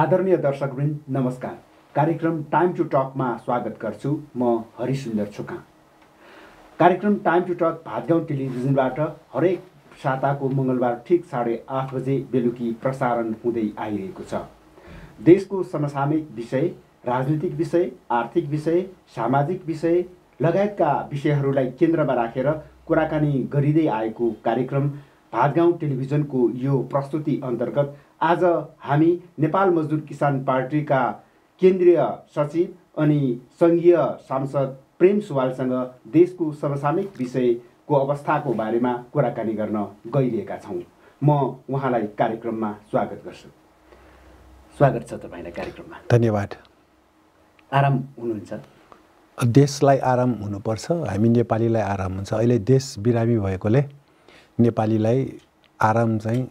आदरणीय दर्शकवृन्द नमस्कार कार्यक्रम टाइम टु टकमा स्वागत गर्छु म हरिसुन्दर छुका कार्यक्रम टाइम टु टक भादगाउँ टेलिभिजनबाट हरेक साताको मङ्गलबार ठिक साढे आठ बजे बेलुकी प्रसारण हुँदै आइरहेको छ देशको समसामयिक विषय राजनीतिक विषय आर्थिक विषय सामाजिक विषय लगायतका विषयहरूलाई केन्द्रमा राखेर कुराकानी गरिँदै आएको कार्यक्रम भादगाउँ टेलिभिजनको यो प्रस्तुति अन्तर्गत आज हामी नेपाल मजदुर किसान पार्टीका केन्द्रीय सचिव अनि सङ्घीय सांसद प्रेम सुवालसँग देशको समसामयिक विषयको अवस्थाको बारेमा कुराकानी गर्न गइरहेका छौँ म उहाँलाई कार्यक्रममा स्वागत गर्छु स्वागत छ तपाईँलाई कार्यक्रममा धन्यवाद आराम हुनुहुन्छ देशलाई आराम हुनुपर्छ हामी नेपालीलाई आराम हुन्छ अहिले देश बिरामी भएकोले नेपालीलाई आराम चाहिँ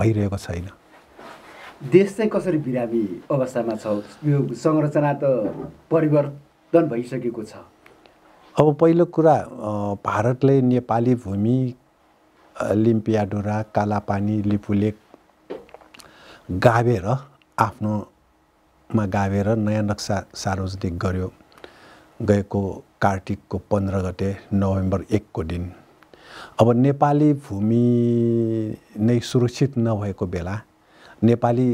भइरहेको छैन देश चाहिँ कसरी बिरामी अवस्थामा छ यो संरचना त परिवर्तन भइसकेको छ अब पहिलो कुरा भारतले नेपाली भूमि लिम्पियाडोरा कालापानी लिपुलेक गाभेर आफ्नोमा गाभेर नयाँ नक्सा सार्वजनिक गर्यो गएको कार्तिकको पन्ध्र गते नोभेम्बर एकको दिन अब नेपाली भूमि नै सुरक्षित नभएको बेला नेपाली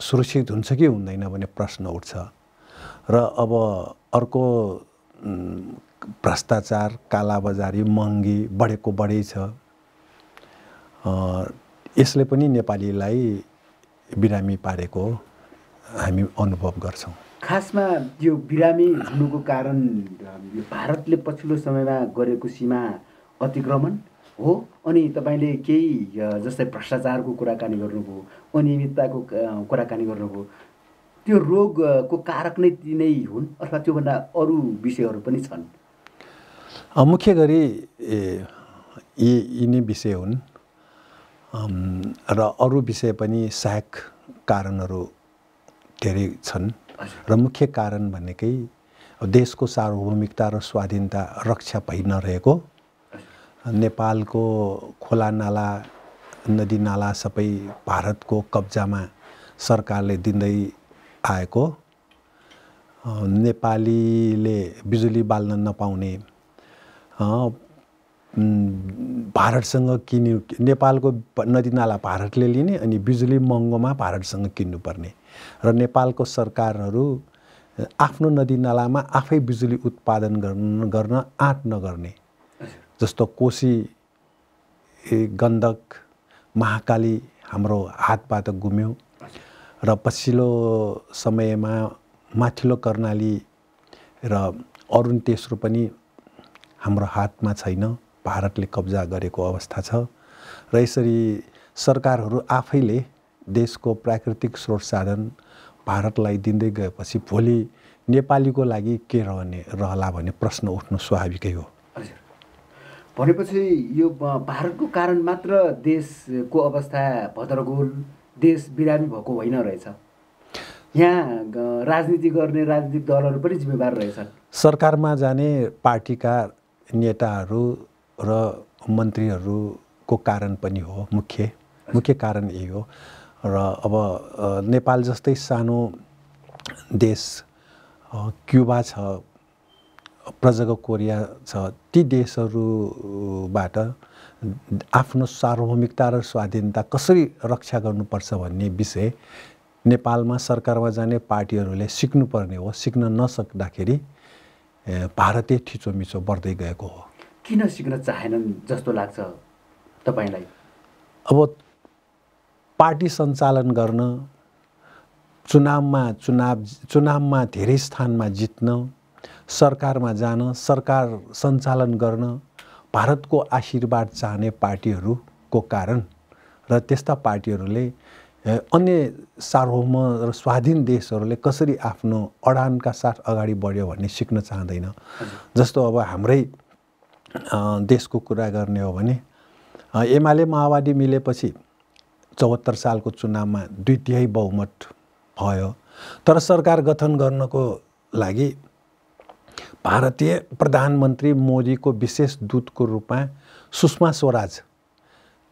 सुरक्षित हुन्छ कि हुँदैन भन्ने प्रश्न उठ्छ र अब अर्को भ्रष्टाचार कालाबजारी महँगी बढेको बढै छ यसले पनि नेपालीलाई बिरामी पारेको हामी अनुभव गर्छौँ खासमा यो बिरामी हुनुको कारण यो भारतले पछिल्लो समयमा गरेको सीमा अतिक्रमण हो अनि तपाईँले केही जस्तै भ्रष्टाचारको कुराकानी गर्नुभयो अनियमितताको कुराकानी गर्नुभयो त्यो रोगको कारक नै ती नै हुन् अथवा त्योभन्दा अरू विषयहरू पनि छन् मुख्य गरी ए यी यिनै विषय हुन् र अरू विषय पनि सहायक कारणहरू धेरै छन् र मुख्य कारण भनेकै देशको सार्वभौमिकता र स्वाधीनता रक्षा भइ नरहेको नेपालको खोला नाला नदी नाला सबै भारतको कब्जामा सरकारले दिँदै आएको नेपालीले बिजुली बाल्न नपाउने भारतसँग किन्यो नेपालको नदी नाला भारतले लिने अनि बिजुली महँगोमा भारतसँग किन्नुपर्ने र नेपालको सरकारहरू आफ्नो नदी नालामा आफै बिजुली उत्पादन गर्न गर्न आँट नगर्ने जस्तो कोशी गण्डक महाकाली हाम्रो हातबाट गुम्यो र पछिल्लो समयमा माथिल्लो कर्णाली र अरुण तेस्रो पनि हाम्रो हातमा छैन भारतले कब्जा गरेको अवस्था छ र यसरी सरकारहरू आफैले देशको प्राकृतिक स्रोत साधन भारतलाई दिँदै गएपछि भोलि नेपालीको लागि के रहने रहला भन्ने प्रश्न उठ्नु स्वाभाविकै हो भनेपछि यो भारतको कारण मात्र देशको अवस्था भद्रगोल देश बिरामी भएको होइन रहेछ यहाँ राजनीति गर्ने राजनीतिक दलहरू पनि जिम्मेवार रहेछ सरकारमा जाने पार्टीका नेताहरू र मन्त्रीहरूको कारण पनि हो मुख्य मुख्य कारण यही हो र अब नेपाल जस्तै सानो देश क्युबा छ प्रजाको कोरिया छ ती देशहरूबाट आफ्नो सार्वभौमिकता र स्वाधीनता कसरी रक्षा गर्नुपर्छ भन्ने विषय नेपालमा सरकारमा जाने पार्टीहरूले सिक्नुपर्ने हो सिक्न नसक्दाखेरि भारतीय ठिचोमिचो बढ्दै गएको हो किन सिक्न चाहेनन् जस्तो लाग्छ तपाईँलाई अब पार्टी सञ्चालन गर्न चुनावमा चुनाव चुनावमा धेरै स्थानमा जित्न सरकारमा जान सरकार सञ्चालन गर्न भारतको आशीर्वाद चाहने पार्टीहरूको कारण र त्यस्ता पार्टीहरूले अन्य सार्वभौम र स्वाधीन देशहरूले कसरी आफ्नो अडानका साथ अगाडि बढ्यो भन्ने सिक्न चाहँदैन जस्तो अब हाम्रै देशको कुरा गर्ने हो भने एमाले माओवादी मिलेपछि चौहत्तर सालको चुनावमा दुई बहुमत भयो तर सरकार गठन गर्नको लागि भारतीय प्रधानमन्त्री मोदीको विशेष दूतको रूपमा सुषमा स्वराज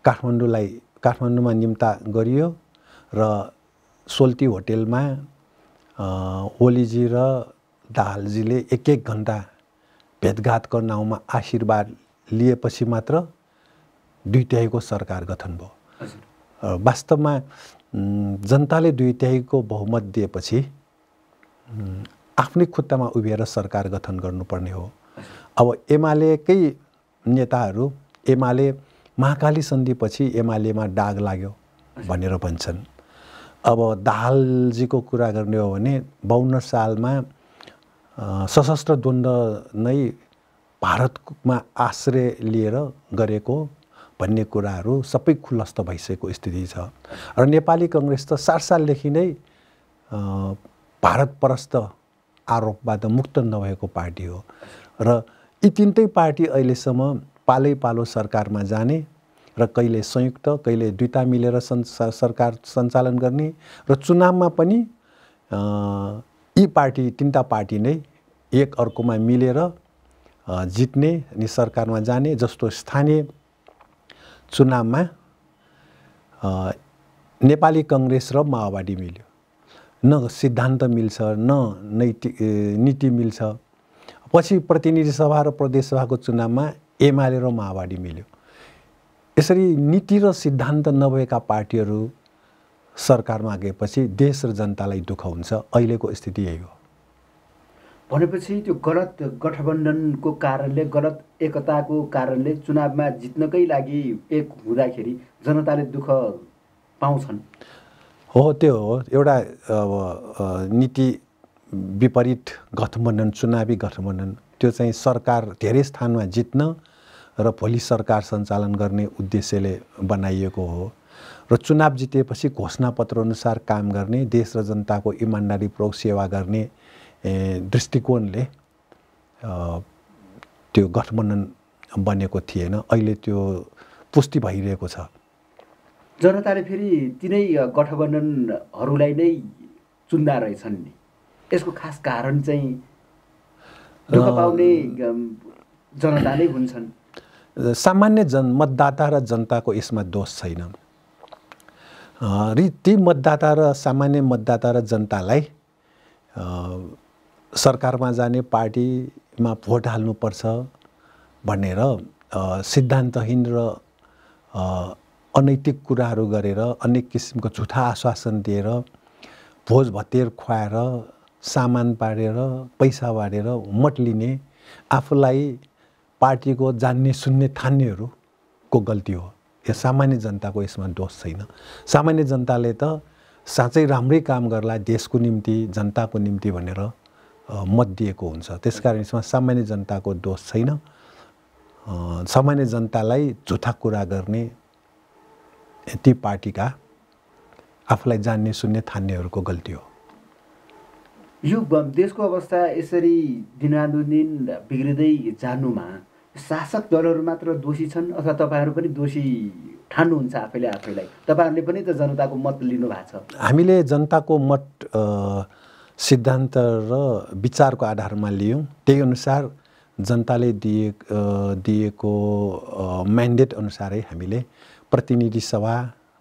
काठमाडौँलाई काठमाडौँमा निम्ता गरियो र सोल्टी होटेलमा ओलीजी र दालजीले एक एक घन्टा भेटघाटको नाउँमा आशीर्वाद लिएपछि मात्र दुई तिहाईको सरकार गठन भयो वास्तवमा जनताले दुई तिहाईको बहुमत दिएपछि आफ्नै खुट्टामा उभिएर सरकार गठन गर्नुपर्ने हो अब एमालेकै नेताहरू एमाले महाकाली सन्धिपछि एमालेमा डाग लाग्यो भनेर भन्छन् अब दाहालजीको कुरा गर्ने हो भने बाहन्न सालमा सशस्त्र द्वन्द्व नै भारतमा आश्रय लिएर गरेको भन्ने कुराहरू सबै खुलस्त भइसकेको स्थिति छ र नेपाली कङ्ग्रेस त सात सालदेखि नै भारत परस्त आरोपबाट मुक्त नभएको पार्टी हो र यी तिनटै पार्टी अहिलेसम्म पालै पालो सरकारमा जाने र कहिले संयुक्त कहिले दुईटा मिलेर सन् सरकार सञ्चालन गर्ने र चुनावमा पनि यी पार्टी तिनवटा पार्टी नै एक अर्कोमा मिलेर जित्ने अनि सरकारमा जाने जस्तो स्थानीय चुनावमा नेपाली कङ्ग्रेस र माओवादी मिल्यो न सिद्धान्त मिल्छ न नैति नीति मिल्छ पछि प्रतिनिधि सभा र प्रदेशसभाको चुनावमा एमाले र माओवादी मिल्यो यसरी नीति र सिद्धान्त नभएका पार्टीहरू सरकारमा गएपछि देश र जनतालाई दुःख हुन्छ अहिलेको स्थिति यही हो भनेपछि त्यो गलत गठबन्धनको कारणले गलत एकताको कारणले चुनावमा जित्नकै लागि एक हुँदाखेरि जनताले दुःख पाउँछन् हो त्यो हो एउटा अब नीति विपरीत गठबन्धन चुनावी गठबन्धन त्यो चाहिँ सरकार धेरै स्थानमा जित्न र भोलि सरकार सञ्चालन गर्ने उद्देश्यले बनाइएको हो र चुनाव जितेपछि घोषणापत्र अनुसार काम गर्ने देश र जनताको इमान्दारीपूर्वक सेवा गर्ने दृष्टिकोणले त्यो गठबन्धन बनेको थिएन अहिले त्यो पुष्टि भइरहेको छ जनताले फेरि तिनै गठबन्धनहरूलाई नै चुन्दा रहेछन् नि यसको खास कारण चाहिँ दुःख पाउने जनता नै हुन्छन् सामान्य जन मतदाता र जनताको यसमा दोष छैन ती मतदाता र सामान्य मतदाता र जनतालाई सरकारमा जाने पार्टीमा भोट हाल्नुपर्छ भनेर सिद्धान्तहीन र अनैतिक कुराहरू गरेर अनेक किसिमको झुठा आश्वासन दिएर भोज भतेर खुवाएर सामान पारेर पैसा बाँडेर लिने आफूलाई पार्टीको जान्ने सुन्ने ठान्नेहरूको गल्ती हो यो सामान्य जनताको यसमा दोष छैन सामान्य जनताले त साँच्चै राम्रै काम गर्ला देशको निम्ति जनताको निम्ति भनेर मत दिएको हुन्छ त्यस कारण यसमा सामान्य जनताको दोष छैन सामान्य जनतालाई झुठा कुरा गर्ने ती पार्टीका आफूलाई जान्ने सुन्ने ठान्नेहरूको गल्ती हो यो देशको अवस्था यसरी दिनानुदिन बिग्रिँदै जानुमा शासक दलहरू मात्र दोषी छन् अथवा तपाईँहरू पनि दोषी ठान्नुहुन्छ आफैले आफैलाई तपाईँहरूले पनि त जनताको मत लिनु भएको छ हामीले जनताको मत सिद्धान्त र विचारको आधारमा लियौँ त्यही अनुसार जनताले दिए दिएको म्यान्डेट अनुसारै हामीले प्रतिनिधि सभा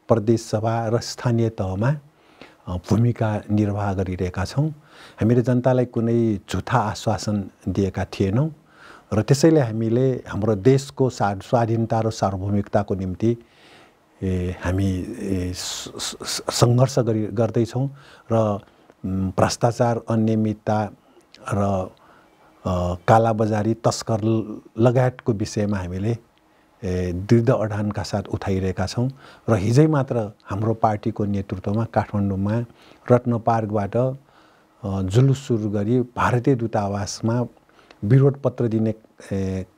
प्रदेश सभा र स्थानीय तहमा भूमिका निर्वाह गरिरहेका छौँ हामीले जनतालाई कुनै झुठा आश्वासन दिएका थिएनौँ र त्यसैले हामीले हाम्रो देशको सा स्वाधीनता र सार्वभौमिकताको निम्ति हामी सङ्घर्ष गरि गर्दैछौँ र भ्रष्टाचार अनियमितता र कालाबजारी तस्कर लगायतको विषयमा हामीले दृढ अडानका साथ उठाइरहेका छौँ र हिजै मात्र हाम्रो पार्टीको नेतृत्वमा काठमाडौँमा रत्न पार्कबाट जुलुस सुरु गरी भारतीय दूतावासमा विरोध पत्र दिने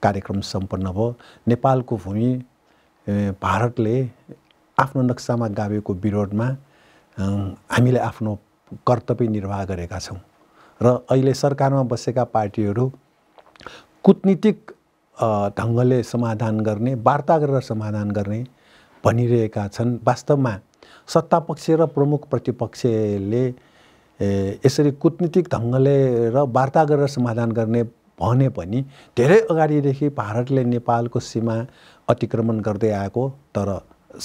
कार्यक्रम सम्पन्न भयो नेपालको भूमि भारतले आफ्नो नक्सामा गाभेको विरोधमा हामीले आफ्नो कर्तव्य निर्वाह गरेका छौँ र अहिले सरकारमा बसेका पार्टीहरू कुटनीतिक ढङ्गले समाधान गर्ने वार्ता गरेर समाधान गर्ने भनिरहेका छन् वास्तवमा सत्तापक्ष र प्रमुख प्रतिपक्षले यसरी कुटनीतिक ढङ्गले र वार्ता गरेर समाधान गर्ने भने पनि धेरै अगाडिदेखि भारतले नेपालको सीमा अतिक्रमण गर्दै आएको तर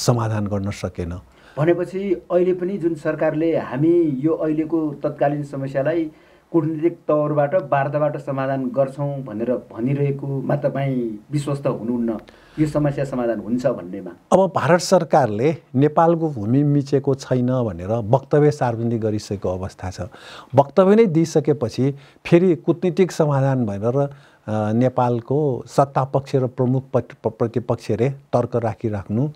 समाधान गर्न सकेन भनेपछि अहिले पनि जुन सरकारले हामी यो अहिलेको तत्कालीन समस्यालाई कुटनीतिक तौरबाट वार्ताबाट समाधान गर्छौँ भनेर भनिरहेकोमा तपाईँ विश्वस्त हुनुहुन्न यो समस्या समाधान हुन्छ भन्नेमा अब भारत सरकारले नेपालको भूमि मिचेको छैन भनेर वक्तव्य सार्वजनिक गरिसकेको अवस्था छ वक्तव्य नै दिइसकेपछि फेरि कुटनीतिक समाधान भनेर नेपालको सत्ता पक्ष र प्रमुख प्रतिपक्षले तर्क राखिराख्नु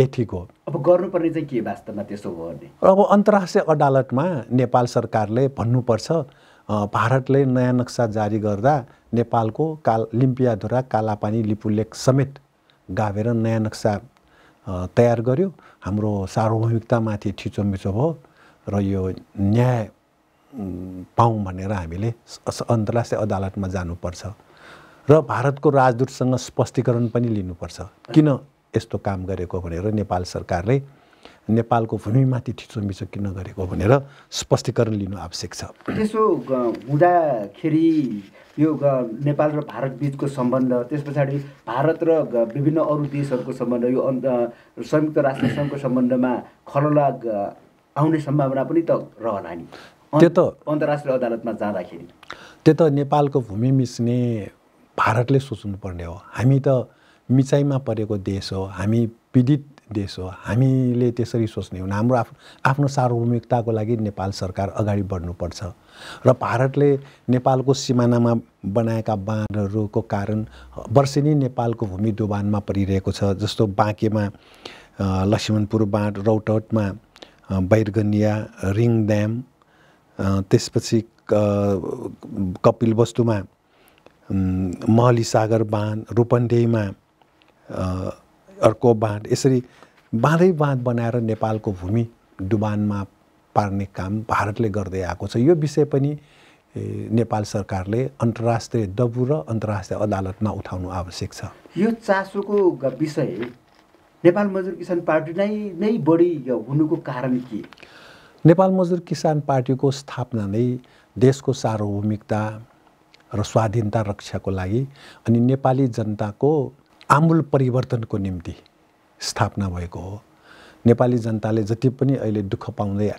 बेठिक हो अब गर्नुपर्ने चाहिँ के वास्तवमा त्यसो हो भने अब अन्तर्राष्ट्रिय अदालतमा नेपाल सरकारले भन्नुपर्छ भारतले नयाँ नक्सा जारी गर्दा नेपालको काल लिम्पियाधुरा कालापानी लिपुलेक समेत गाभेर नयाँ नक्सा तयार गर्यो हाम्रो सार्वभौमिकतामाथि छिचोमिचो भयो र यो न्याय पाऊँ भनेर हामीले अन्तर्राष्ट्रिय अदालतमा जानुपर्छ र भारतको राजदूतसँग स्पष्टीकरण पनि लिनुपर्छ किन यस्तो काम गरेको भनेर नेपाल सरकारले नेपालको भूमिमाथि ठिचोमिचो किन गरेको भनेर स्पष्टीकरण लिनु आवश्यक छ त्यसो हुँदाखेरि यो नेपाल र भारत बिचको सम्बन्ध त्यस पछाडि भारत र विभिन्न अरू देशहरूको सम्बन्ध यो अन्त संयुक्त राष्ट्रसङ्घको सम्बन्धमा खलला आउने सम्भावना पनि त रहला नि त्यो त अन्तर्राष्ट्रिय अदालतमा जाँदाखेरि त्यो त नेपालको भूमि मिच्ने भारतले सोच्नुपर्ने हो हामी त मिचाइमा परेको देश हो हामी पीडित देश हो हामीले त्यसरी सोच्ने हो हाम्रो आफ्नो आफ्नो सार्वभौमिकताको लागि नेपाल सरकार अगाडि बढ्नुपर्छ र भारतले नेपालको सिमानामा बनाएका बाँधहरूको कारण वर्षेनी नेपालको भूमि दोबानमा परिरहेको छ जस्तो बाँकेमा लक्ष्मणपुर बाँध रौटौटमा बैरगनिया रिङ ड्याम त्यसपछि कपिल वस्तुमा महली सागर बाँध रूपन्देहीमा अर्को बाँध यसरी बाँधै बाँध बनाएर नेपालको भूमि डुबानमा पार्ने काम भारतले गर्दै आएको छ यो विषय पनि नेपाल सरकारले अन्तर्राष्ट्रिय दबु र अन्तर्राष्ट्रिय अदालतमा उठाउनु आवश्यक छ यो चासोको विषय नेपाल मजदुर किसान पार्टी नै नै बढी हुनुको कारण के नेपाल मजदुर किसान पार्टीको स्थापना नै देशको सार्वभौमिकता र स्वाधीनता रक्षाको लागि अनि नेपाली जनताको आमूल परिवर्तनको निम्ति स्थापना भएको हो नेपाली जनताले जति पनि अहिले दुःख पाउँदै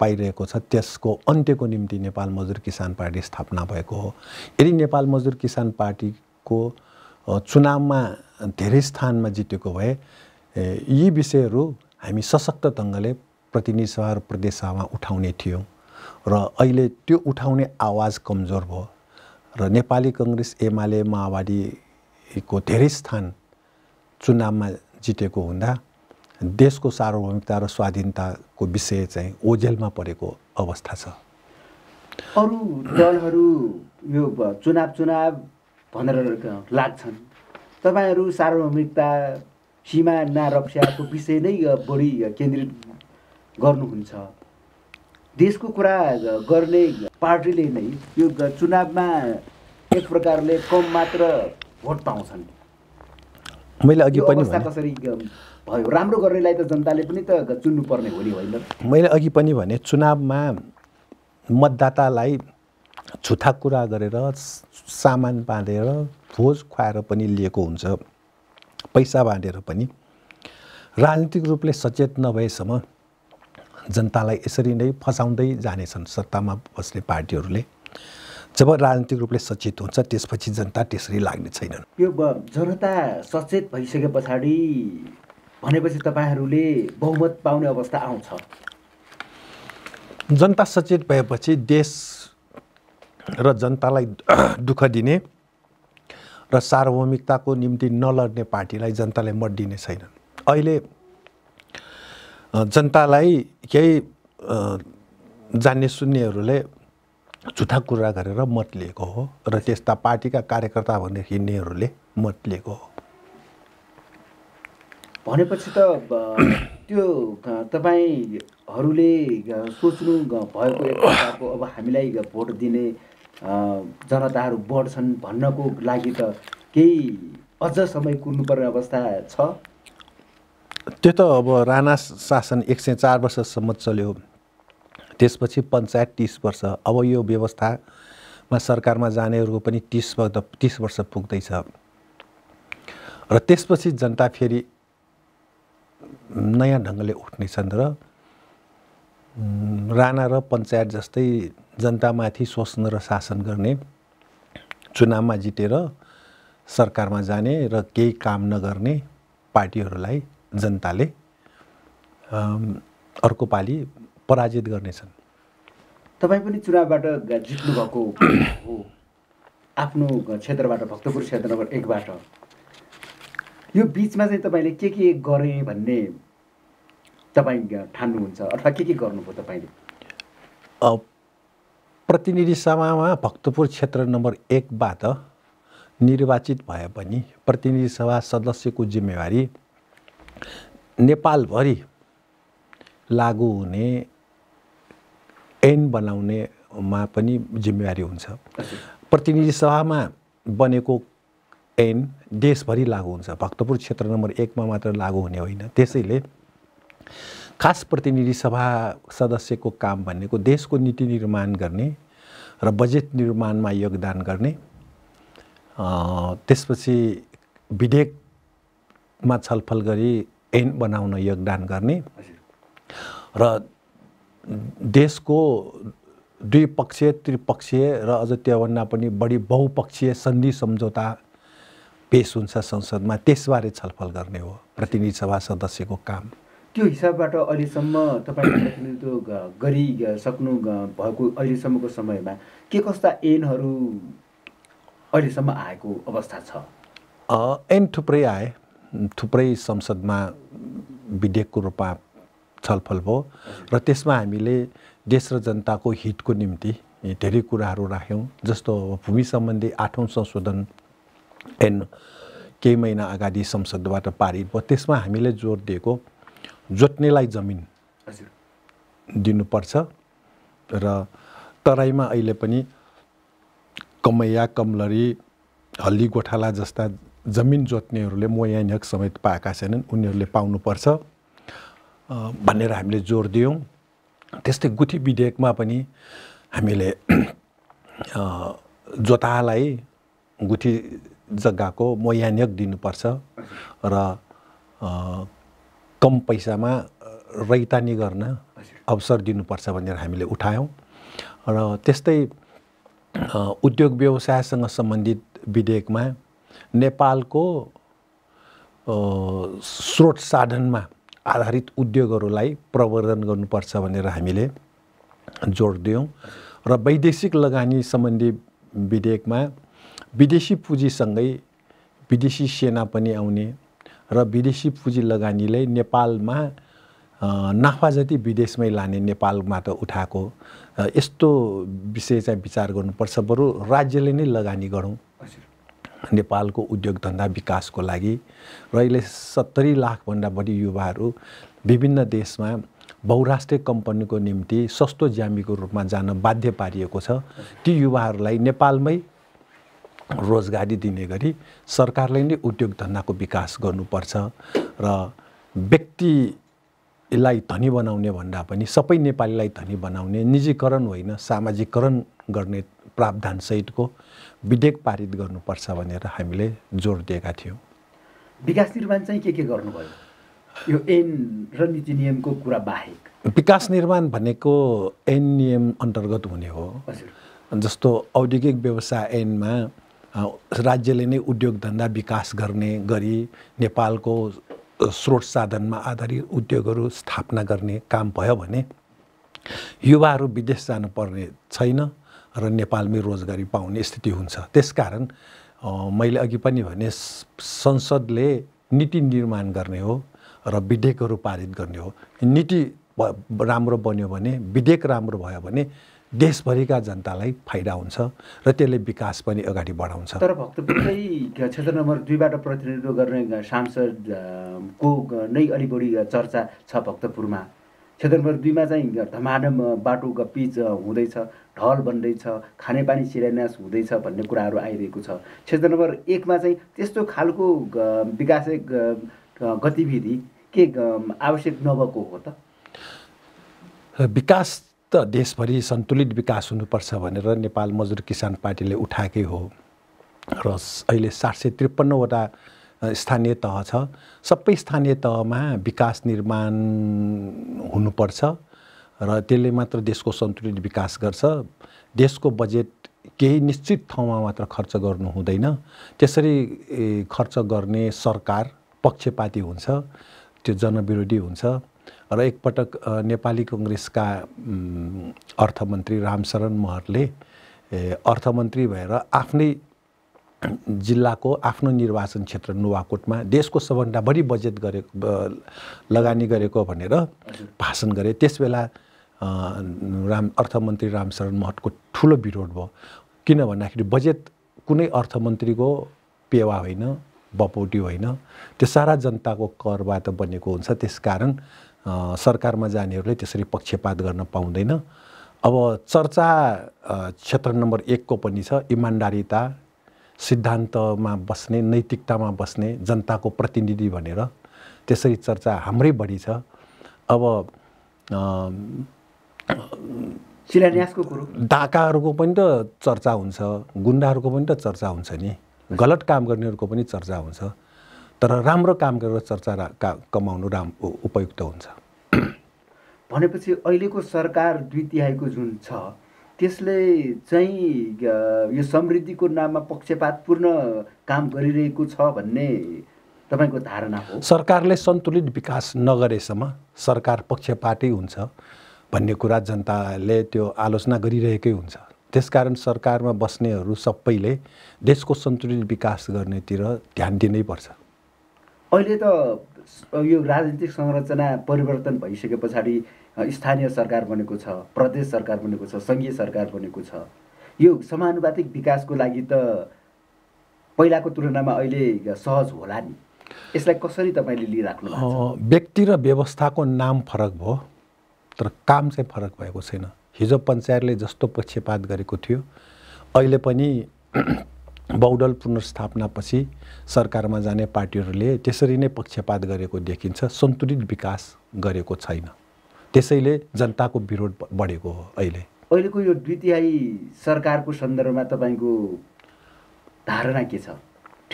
पाइरहेको छ त्यसको अन्त्यको निम्ति नेपाल मजदुर किसान पार्टी स्थापना भएको हो यदि नेपाल मजदुर किसान पार्टीको चुनावमा धेरै स्थानमा जितेको भए यी विषयहरू हामी सशक्त ढङ्गले प्रतिनिधि सभा र प्रदेश सभामा उठाउने थियौँ र अहिले त्यो उठाउने आवाज कमजोर भयो र नेपाली कङ्ग्रेस एमाले माओवादी को धेरै स्थान चुनावमा जितेको हुँदा देशको सार्वभौमिकता र स्वाधीनताको विषय चाहिँ ओझेलमा परेको अवस्था छ अरू दलहरू यो चुनाव चुनाव भनेर लाग्छन् तपाईँहरू सार्वभौमिकता सीमा नारक्षाको विषय नै बढी केन्द्रित गर्नुहुन्छ देशको कुरा गर्ने पार्टीले नै यो चुनावमा एक प्रकारले कम मात्र भोट पाउँछन् मैले अघि पनि भयो राम्रो गर्नेलाई त जनताले पनि त चुन्नुपर्ने हो नि होइन मैले अघि पनि भने चुनावमा मतदातालाई छुथा कुरा गरेर सामान बाँधेर भोज खुवाएर पनि लिएको हुन्छ पैसा बाँधेर पनि राजनीतिक रूपले सचेत नभएसम्म जनतालाई यसरी नै फसाउँदै जानेछन् सत्तामा बस्ने पार्टीहरूले जब राजनीतिक रूपले सचेत हुन्छ त्यसपछि जनता त्यसरी लाग्ने छैनन् यो जनता सचेत भइसके पछाडि भनेपछि तपाईँहरूले बहुमत पाउने अवस्था आउँछ जनता सचेत भएपछि देश र जनतालाई दुःख दिने र सार्वभौमिकताको निम्ति नलड्ने पार्टीलाई जनताले मत दिने छैनन् अहिले जनतालाई केही जान्ने सुन्नेहरूले झुठा कुरा गरेर मत लिएको हो र त्यस्ता पार्टीका कार्यकर्ता भने हिँड्नेहरूले मत लिएको हो भनेपछि त त्यो तपाईँहरूले सोच्नु भएको प्रकारको अब हामीलाई भोट दिने जनताहरू बढ्छन् भन्नको लागि त केही अझ समय कुर्नुपर्ने अवस्था छ त्यो त अब राणा शासन एक सय चार वर्षसम्म चल्यो त्यसपछि पञ्चायत तिस वर्ष अब यो व्यवस्थामा सरकारमा जानेहरूको पनि तिस वर्ष तिस वर्ष पुग्दैछ र त्यसपछि जनता फेरि नयाँ ढङ्गले उठ्नेछन् र राणा र पञ्चायत जस्तै जनतामाथि सोच्न र शासन गर्ने चुनावमा जितेर सरकारमा जाने र केही काम नगर्ने पार्टीहरूलाई जनताले अर्को पालि पराजित गर्नेछन् तपाईँ पनि चुनावबाट जित्नु भएको हो आफ्नो क्षेत्रबाट भक्तपुर क्षेत्र नम्बर एकबाट यो बिचमा चाहिँ तपाईँले के के गरेँ भन्ने तपाईँ ठान्नुहुन्छ अथवा के के गर्नुभयो तपाईँले प्रतिनिधि सभामा भक्तपुर क्षेत्र नम्बर एकबाट निर्वाचित भए पनि प्रतिनिधि सभा सदस्यको जिम्मेवारी नेपालभरि लागु हुने ऐन बनाउनेमा पनि जिम्मेवारी हुन्छ प्रतिनिधि सभामा बनेको ऐन देशभरि लागु हुन्छ भक्तपुर क्षेत्र नम्बर एकमा मात्र लागु हुने होइन त्यसैले खास प्रतिनिधि सभा सदस्यको काम भनेको देशको नीति निर्माण गर्ने र बजेट निर्माणमा योगदान गर्ने त्यसपछि विधेयकमा छलफल गरी ऐन बनाउन योगदान गर्ने र देशको द्विपक्षीय त्रिपक्षीय र अझ त्योभन्दा पनि बढी बहुपक्षीय सन्धि सम्झौता पेस हुन्छ संसदमा त्यसबारे छलफल गर्ने हो प्रतिनिधि सभा सदस्यको काम त्यो हिसाबबाट अहिलेसम्म तपाईँले प्रतिनिधित्व गरिसक्नु भएको अहिलेसम्मको समयमा के कस्ता ऐनहरू अहिलेसम्म आएको अवस्था छ ऐन थुप्रै आए थुप्रै संसदमा विधेयकको रूपमा छलफल भयो र त्यसमा हामीले देश र जनताको हितको निम्ति धेरै कुराहरू राख्यौँ जस्तो भूमि सम्बन्धी आठौँ संशोधन एन केही महिना अगाडि संसदबाट पारित भयो त्यसमा हामीले जोड दिएको जोत्नेलाई जमिन दिनुपर्छ र तराईमा अहिले पनि कमैया कमलरी हल्ली गोठाला जस्ता जमिन जोत्नेहरूले मोयानक समेत पाएका छैनन् उनीहरूले पाउनुपर्छ भनेर हामीले जोड दियौँ त्यस्तै गुठी विधेयकमा पनि हामीले जोतालाई गुठी जग्गाको मोयान्यक दिनुपर्छ र कम पैसामा रैतानी गर्न अवसर दिनुपर्छ भनेर हामीले उठायौँ र त्यस्तै उद्योग व्यवसायसँग सम्बन्धित विधेयकमा नेपालको स्रोत साधनमा आधारित उद्योगहरूलाई प्रवर्धन गर्नुपर्छ भनेर हामीले जोड दियौँ र वैदेशिक लगानी सम्बन्धी विधेयकमा विदेशी पुँजीसँगै विदेशी सेना पनि आउने र विदेशी पुँजी लगानीले नेपालमा नाफा जति विदेशमै लाने त उठाएको यस्तो विषय चाहिँ विचार गर्नुपर्छ बरु राज्यले नै लगानी गरौँ नेपालको उद्योग धन्दा विकासको लागि र अहिले सत्तरी लाखभन्दा बढी युवाहरू विभिन्न देशमा बहुराष्ट्रिय कम्पनीको निम्ति सस्तो ज्यामीको रूपमा जान बाध्य पारिएको छ ती युवाहरूलाई नेपालमै रोजगारी दिने गरी सरकारले नै उद्योग धन्दाको विकास गर्नुपर्छ र व्यक्तिलाई धनी बनाउने भन्दा पनि सबै नेपालीलाई धनी बनाउने निजीकरण होइन सामाजिकरण गर्ने प्रावधानसहितको विधेयक पारित गर्नुपर्छ भनेर हामीले जोड दिएका थियौँ विकास निर्माण चाहिँ के के गर्नुभयो यो एन र नीति नियमको कुरा बाहेक विकास निर्माण भनेको ऐन नियम अन्तर्गत हुने हो जस्तो औद्योगिक व्यवसाय ऐनमा राज्यले नै उद्योग धन्दा विकास गर्ने गरी नेपालको स्रोत साधनमा आधारित उद्योगहरू स्थापना गर्ने काम भयो भने युवाहरू विदेश जानुपर्ने छैन र नेपालमै रोजगारी पाउने स्थिति हुन्छ त्यसकारण मैले अघि पनि भने संसदले नीति निर्माण गर्ने हो र विधेयकहरू पारित गर्ने हो नीति राम्रो बन्यो भने विधेयक राम्रो भयो भने देशभरिका जनतालाई फाइदा हुन्छ र त्यसले विकास पनि अगाडि बढाउँछ तर भक्तपुरै क्षेत्र नम्बर दुईबाट प्रतिनिधित्व गर्ने सांसदको नै अलि बढी चर्चा छ भक्तपुरमा क्षेत्र नम्बर दुईमा चाहिँ धमाधम बाटोको पिच हुँदैछ ढल बन्दैछ खानेपानी शिलान्यास हुँदैछ भन्ने कुराहरू आइरहेको छ क्षेत्र नम्बर एकमा चाहिँ त्यस्तो खालको विकास गतिविधि के आवश्यक नभएको हो त विकास त देशभरि सन्तुलित विकास हुनुपर्छ भनेर नेपाल मजदुर किसान पार्टीले उठाएकै हो र अहिले सात सय त्रिपन्नवटा स्थानीय तह छ सबै स्थानीय तहमा विकास निर्माण हुनुपर्छ र त्यसले मात्र देशको सन्तुलित विकास गर्छ देशको बजेट केही निश्चित ठाउँमा मात्र खर्च गर्नु हुँदैन त्यसरी खर्च गर्ने सरकार पक्षपाती हुन्छ त्यो जनविरोधी हुन्छ र एकपटक नेपाली कङ्ग्रेसका अर्थमन्त्री रामशरण महरले अर्थमन्त्री भएर आफ्नै जिल्लाको आफ्नो निर्वाचन क्षेत्र नुवाकोटमा देशको सबभन्दा बढी बजेट गरेको लगानी गरेको भनेर भाषण गरे त्यसबेला राम अर्थमन्त्री रामशरण महतको ठुलो विरोध भयो किन भन्दाखेरि बजेट कुनै अर्थमन्त्रीको पेवा होइन बपौटी होइन त्यो सारा जनताको करबाट बनेको हुन्छ त्यस कारण सरकारमा जानेहरूले त्यसरी पक्षपात गर्न पाउँदैन अब चर्चा क्षेत्र नम्बर एकको पनि छ इमान्दारिता सिद्धान्तमा बस्ने नैतिकतामा बस्ने जनताको प्रतिनिधि भनेर त्यसरी चर्चा हाम्रै बढी छ अब शिलान्यासको कुरो डाकाहरूको पनि त चर्चा हुन्छ गुन्डाहरूको पनि त चर्चा हुन्छ नि गलत काम गर्नेहरूको पनि चर्चा हुन्छ तर राम्रो काम गरेर चर्चा रा, का कमाउनु राम उपयुक्त हुन्छ भनेपछि अहिलेको सरकार दुई जुन छ त्यसले चाहिँ यो समृद्धिको नाममा पक्षपातपूर्ण काम गरिरहेको छ भन्ने तपाईँको धारणा हो सरकारले सन्तुलित विकास नगरेसम्म सरकार पक्षपाती हुन्छ भन्ने कुरा जनताले त्यो आलोचना गरिरहेकै हुन्छ त्यसकारण सरकारमा बस्नेहरू सबैले देशको सन्तुलित विकास गर्नेतिर ध्यान दिनैपर्छ अहिले त यो राजनीतिक संरचना परिवर्तन भइसके पछाडि स्थानीय सरकार बनेको छ प्रदेश सरकार बनेको छ सङ्घीय सरकार बनेको छ यो समानुपातिक विकासको लागि त पहिलाको तुलनामा अहिले सहज होला नि यसलाई कसरी तपाईँले लिइराख्नु व्यक्ति र व्यवस्थाको नाम फरक भयो तर काम चाहिँ फरक भएको छैन हिजो पञ्चायतले जस्तो पक्षपात गरेको थियो अहिले पनि बौडल पुनर्स्थापनापछि सरकारमा जाने पार्टीहरूले त्यसरी नै पक्षपात गरेको देखिन्छ सन्तुलित विकास गरेको छैन त्यसैले जनताको विरोध बढेको हो अहिले अहिलेको यो द्वितीय सरकारको सन्दर्भमा तपाईँको धारणा के छ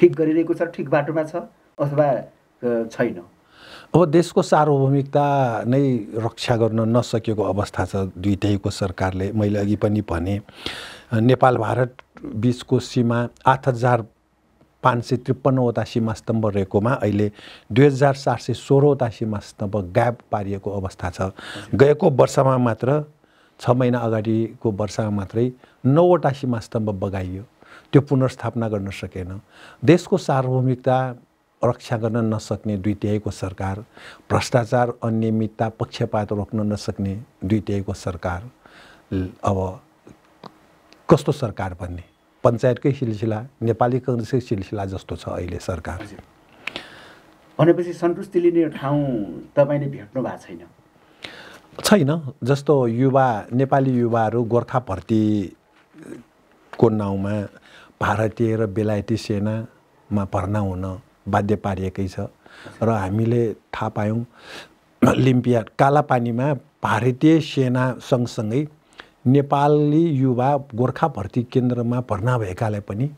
ठिक गरिरहेको छ ठिक बाटोमा छ अथवा छैन अब देशको सार्वभौमिकता नै रक्षा गर्न नसकेको अवस्था छ दुइटैको सरकारले मैले अघि पनि भने नेपाल भारत बिचको सीमा आठ हजार पाँच सय त्रिपन्नवटा सीमा स्तम्भ रहेकोमा अहिले दुई हजार सात सय सोह्रवटा सीमा स्तम्भ गायब पारिएको अवस्था छ गएको वर्षमा मात्र छ महिना अगाडिको वर्षमा मात्रै नौवटा सीमा स्तम्भ बगाइयो त्यो पुनर्स्थापना गर्न सकेन देशको सार्वभौमिकता रक्षा गर्न नसक्ने दुई तिहाईको सरकार भ्रष्टाचार अनियमितता पक्षपात रोक्न नसक्ने दुई तिहाईको सरकार अब कस्तो सरकार भन्ने पञ्चायतकै सिलसिला नेपाली कङ्ग्रेसकै सिलसिला जस्तो छ अहिले सरकार भनेपछि सन्तुष्टि लिने ठाउँ तपाईँले भेट्नु भएको छैन छैन जस्तो युवा नेपाली युवाहरू भर्तीको नाउँमा भारतीय र बेलायती सेनामा भर्ना हुन बाध्य पारिएकै छ र हामीले थाहा पायौँ लिम्पिया कालापानीमा भारतीय सेना सँगसँगै नेपाली युवा गोर्खा भर्ती केन्द्रमा भर्ना भएकालाई पनि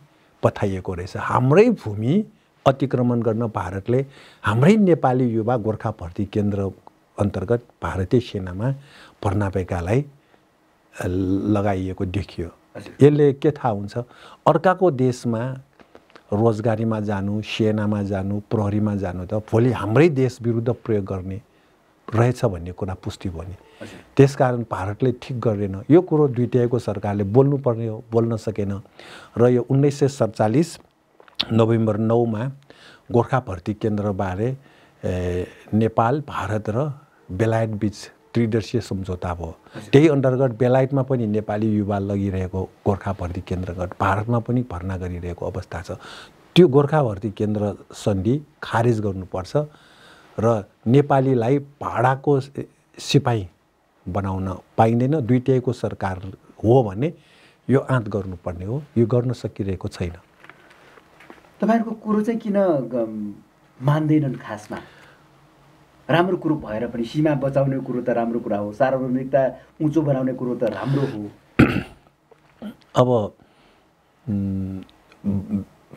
पठाइएको रहेछ हाम्रै भूमि अतिक्रमण गर्न भारतले हाम्रै नेपाली युवा गोर्खा भर्ती केन्द्र अन्तर्गत भारतीय सेनामा भर्ना भएकालाई लगाइएको देखियो यसले के थाहा हुन्छ अर्काको देशमा रोजगारीमा जानु सेनामा जानु प्रहरीमा जानु त भोलि हाम्रै देश विरुद्ध प्रयोग गर्ने रहेछ भन्ने कुरा पुष्टि भयो त्यसकारण भारतले ठिक गरेन यो कुरो दुइटैको सरकारले बोल्नुपर्ने हो बोल्न सकेन र यो उन्नाइस सय सत्तालिस नोभेम्बर नौमा गोर्खा भर्ती केन्द्रबारे नेपाल भारत र बेलायत बिच सम्झौता भयो त्यही अन्तर्गत बेलायतमा पनि नेपाली युवा लगिरहेको गोर्खा भर्ती केन्द्रगत भारतमा पनि भर्ना गरिरहेको अवस्था छ त्यो गोर्खा भर्ती केन्द्र सन्धि खारेज गर्नुपर्छ र नेपालीलाई भाडाको सिपाही बनाउन पाइँदैन दुइटैको सरकार हो भने यो आँत गर्नुपर्ने हो यो गर्न सकिरहेको छैन तपाईँहरूको कुरो चाहिँ किन मान्दैनन् खासमा राम्रो कुरो भएर पनि सीमा बचाउने कुरो त राम्रो कुरा हो सार्वजनिकता उँचो बनाउने कुरो त राम्रो हो अब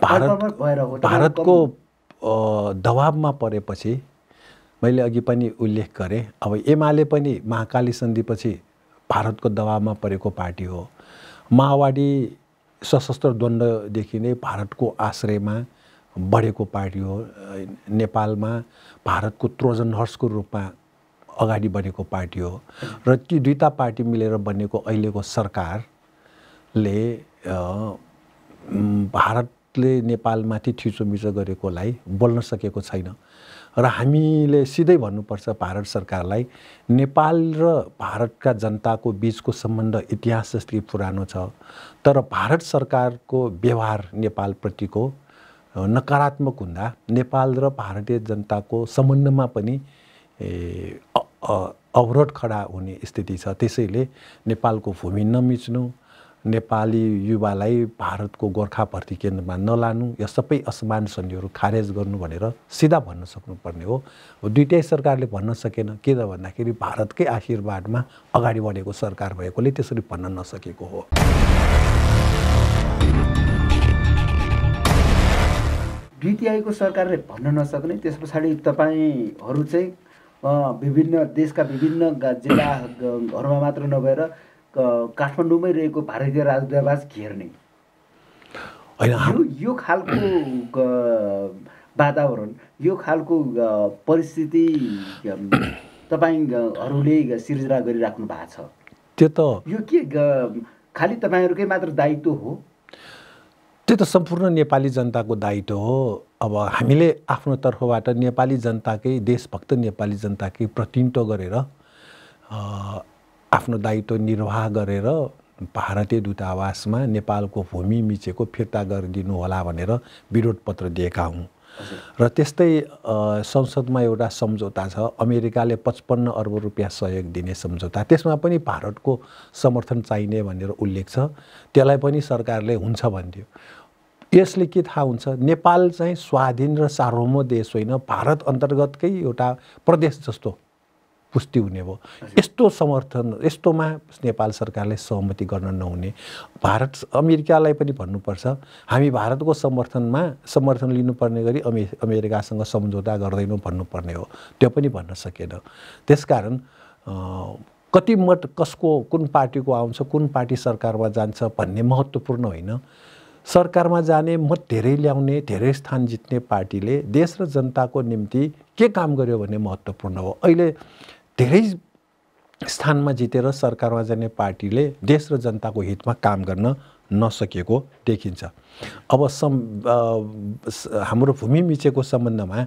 भारत भारतको दबाबमा परेपछि मैले अघि पनि उल्लेख गरेँ अब एमाले पनि महाकाली सन्धिपछि भारतको दबावमा परेको पार्टी हो माओवादी सशस्त्र द्वन्द्वदेखि नै भारतको आश्रयमा बढेको पार्टी हो नेपालमा भारतको ट्रोजन हर्सको रूपमा अगाडि बढेको पार्टी हो र ती दुईवटा पार्टी मिलेर बनेको अहिलेको सरकारले भारतले नेपालमाथि थिचोमिचो गरेकोलाई बोल्न सकेको छैन र हामीले सिधै भन्नुपर्छ भारत सरकारलाई नेपाल र भारतका जनताको बिचको सम्बन्ध इतिहास जस्तै पुरानो छ तर भारत सरकारको व्यवहार नेपालप्रतिको नकारात्मक हुँदा नेपाल र भारतीय जनताको सम्बन्धमा पनि अवरोध खडा हुने स्थिति छ त्यसैले नेपालको भूमि नमिच्नु नेपाली युवालाई भारतको गोर्खाप्रति केन्द्रमा नलानु या सबै असमान सन्धिहरू खारेज गर्नु भनेर सिधा भन्न सक्नुपर्ने हो दुइटै सरकारले भन्न सकेन के त भन्दाखेरि भारतकै आशीर्वादमा अगाडि बढेको सरकार भएकोले त्यसरी भन्न नसकेको हो डिटिआईको सरकारले भन्न नसक्ने त्यस पछाडि तपाईँहरू चाहिँ विभिन्न देशका विभिन्न जिल्लाहरूमा मात्र नभएर काठमाडौँमै रहेको भारतीय राजदूतावास घेर्ने होइन यो यो खालको वातावरण यो खालको परिस्थिति तपाईँहरूले सिर्जना गरिराख्नु भएको छ त्यो त यो के खालि तपाईँहरूकै मात्र दायित्व हो त्यो त सम्पूर्ण नेपाली जनताको दायित्व हो अब हामीले आफ्नो तर्फबाट नेपाली जनताकै देशभक्त नेपाली जनताकै प्रतिनिधित्व गरेर आफ्नो दायित्व निर्वाह गरेर भारतीय दूतावासमा नेपालको भूमि मिचेको फिर्ता गरिदिनु होला भनेर विरोध पत्र दिएका हुँ र त्यस्तै संसदमा एउटा सम्झौता छ अमेरिकाले पचपन्न अर्ब रुपियाँ सहयोग दिने सम्झौता त्यसमा पनि भारतको समर्थन चाहिने भनेर उल्लेख छ त्यसलाई पनि सरकारले हुन्छ भनिदियो यसले के थाहा हुन्छ नेपाल चाहिँ स्वाधीन र सार्वभौम देश होइन भारत अन्तर्गतकै एउटा प्रदेश जस्तो पुष्टि हुने भयो यस्तो समर्थन यस्तोमा नेपाल सरकारले सहमति गर्न नहुने भारत अमेरिकालाई पनि भन्नुपर्छ हामी भारतको समर्थनमा समर्थन लिनुपर्ने गरी अमे अमेरिकासँग सम्झौता गर्दैनौँ भन्नुपर्ने हो त्यो पनि भन्न सकेन त्यसकारण कति मत कसको कुन पार्टीको आउँछ कुन पार्टी सरकारमा जान्छ भन्ने महत्त्वपूर्ण होइन सरकारमा जाने मत धेरै ल्याउने धेरै स्थान जित्ने पार्टीले देश र जनताको निम्ति के काम गर्यो भने महत्त्वपूर्ण हो अहिले धेरै स्थानमा जितेर सरकारमा जाने पार्टीले देश र जनताको हितमा काम गर्न नसकेको देखिन्छ अब सम् हाम्रो भूमि मिचेको सम्बन्धमा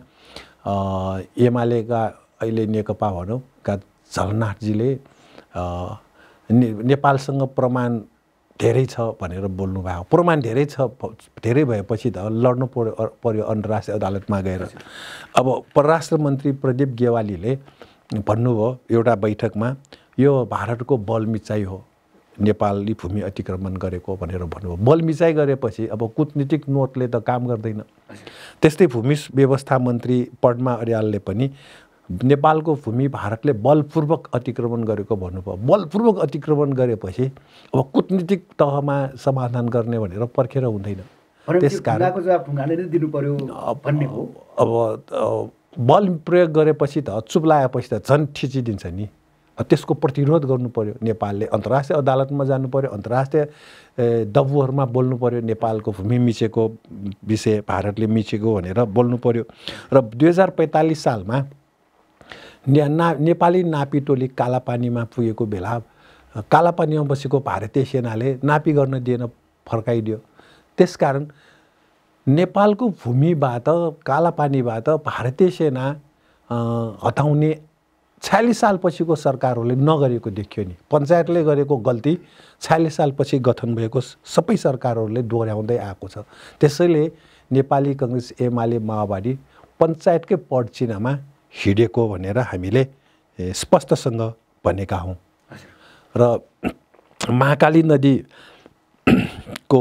एमालेका अहिले नेकपा भनौँ झलनाथजीले ने, नेपालसँग प्रमाण धेरै छ भनेर बोल्नुभएको प्रमाण धेरै छ धेरै भएपछि त लड्नु पर्यो पर्यो अन्तर्राष्ट्रिय अदालतमा गएर अब परराष्ट्र मन्त्री प्रदीप गेवालीले भन्नुभयो एउटा बैठकमा यो भारतको बल मिचाइ हो नेपाली भूमि अतिक्रमण गरेको भनेर भन्नुभयो बल मिचाइ गरेपछि अब कुटनीतिक नोटले त काम गर्दैन त्यस्तै भूमि व्यवस्था मन्त्री पद्मा अर्यालले पनि नेपालको भूमि भारतले बलपूर्वक अतिक्रमण गरेको भन्नुभयो बलपूर्वक अतिक्रमण गरेपछि अब कुटनीतिक तहमा समाधान गर्ने भनेर पर्खेर हुँदैन त्यस कारण अब बल प्रयोग गरेपछि त अचुप लगाएपछि त झन् ठिचिदिन्छ नि त्यसको प्रतिरोध गर्नु पऱ्यो नेपालले अन्तर्राष्ट्रिय अदालतमा जानु पऱ्यो अन्तर्राष्ट्रिय दबुहरूमा बोल्नु पऱ्यो नेपालको भूमि मिचेको विषय भारतले मिचेको भनेर बोल्नु पऱ्यो र दुई हजार पैँतालिस सालमा ना नेपाली नापी टोली कालापानीमा पुगेको बेला कालापानीमा बसेको भारतीय सेनाले नापी गर्न दिएन फर्काइदियो त्यसकारण नेपालको भूमिबाट कालापानीबाट भारतीय सेना हटाउने छयालिस सालपछिको सरकारहरूले नगरेको देखियो नि पञ्चायतले गरेको गल्ती छयालिस सालपछि गठन भएको सबै सरकारहरूले दोहोऱ्याउँदै आएको छ त्यसैले नेपाली कङ्ग्रेस एमाले माओवादी पञ्चायतकै पडचिनामा हिँडेको भनेर हामीले स्पष्टसँग भनेका हौँ र महाकाली नदीको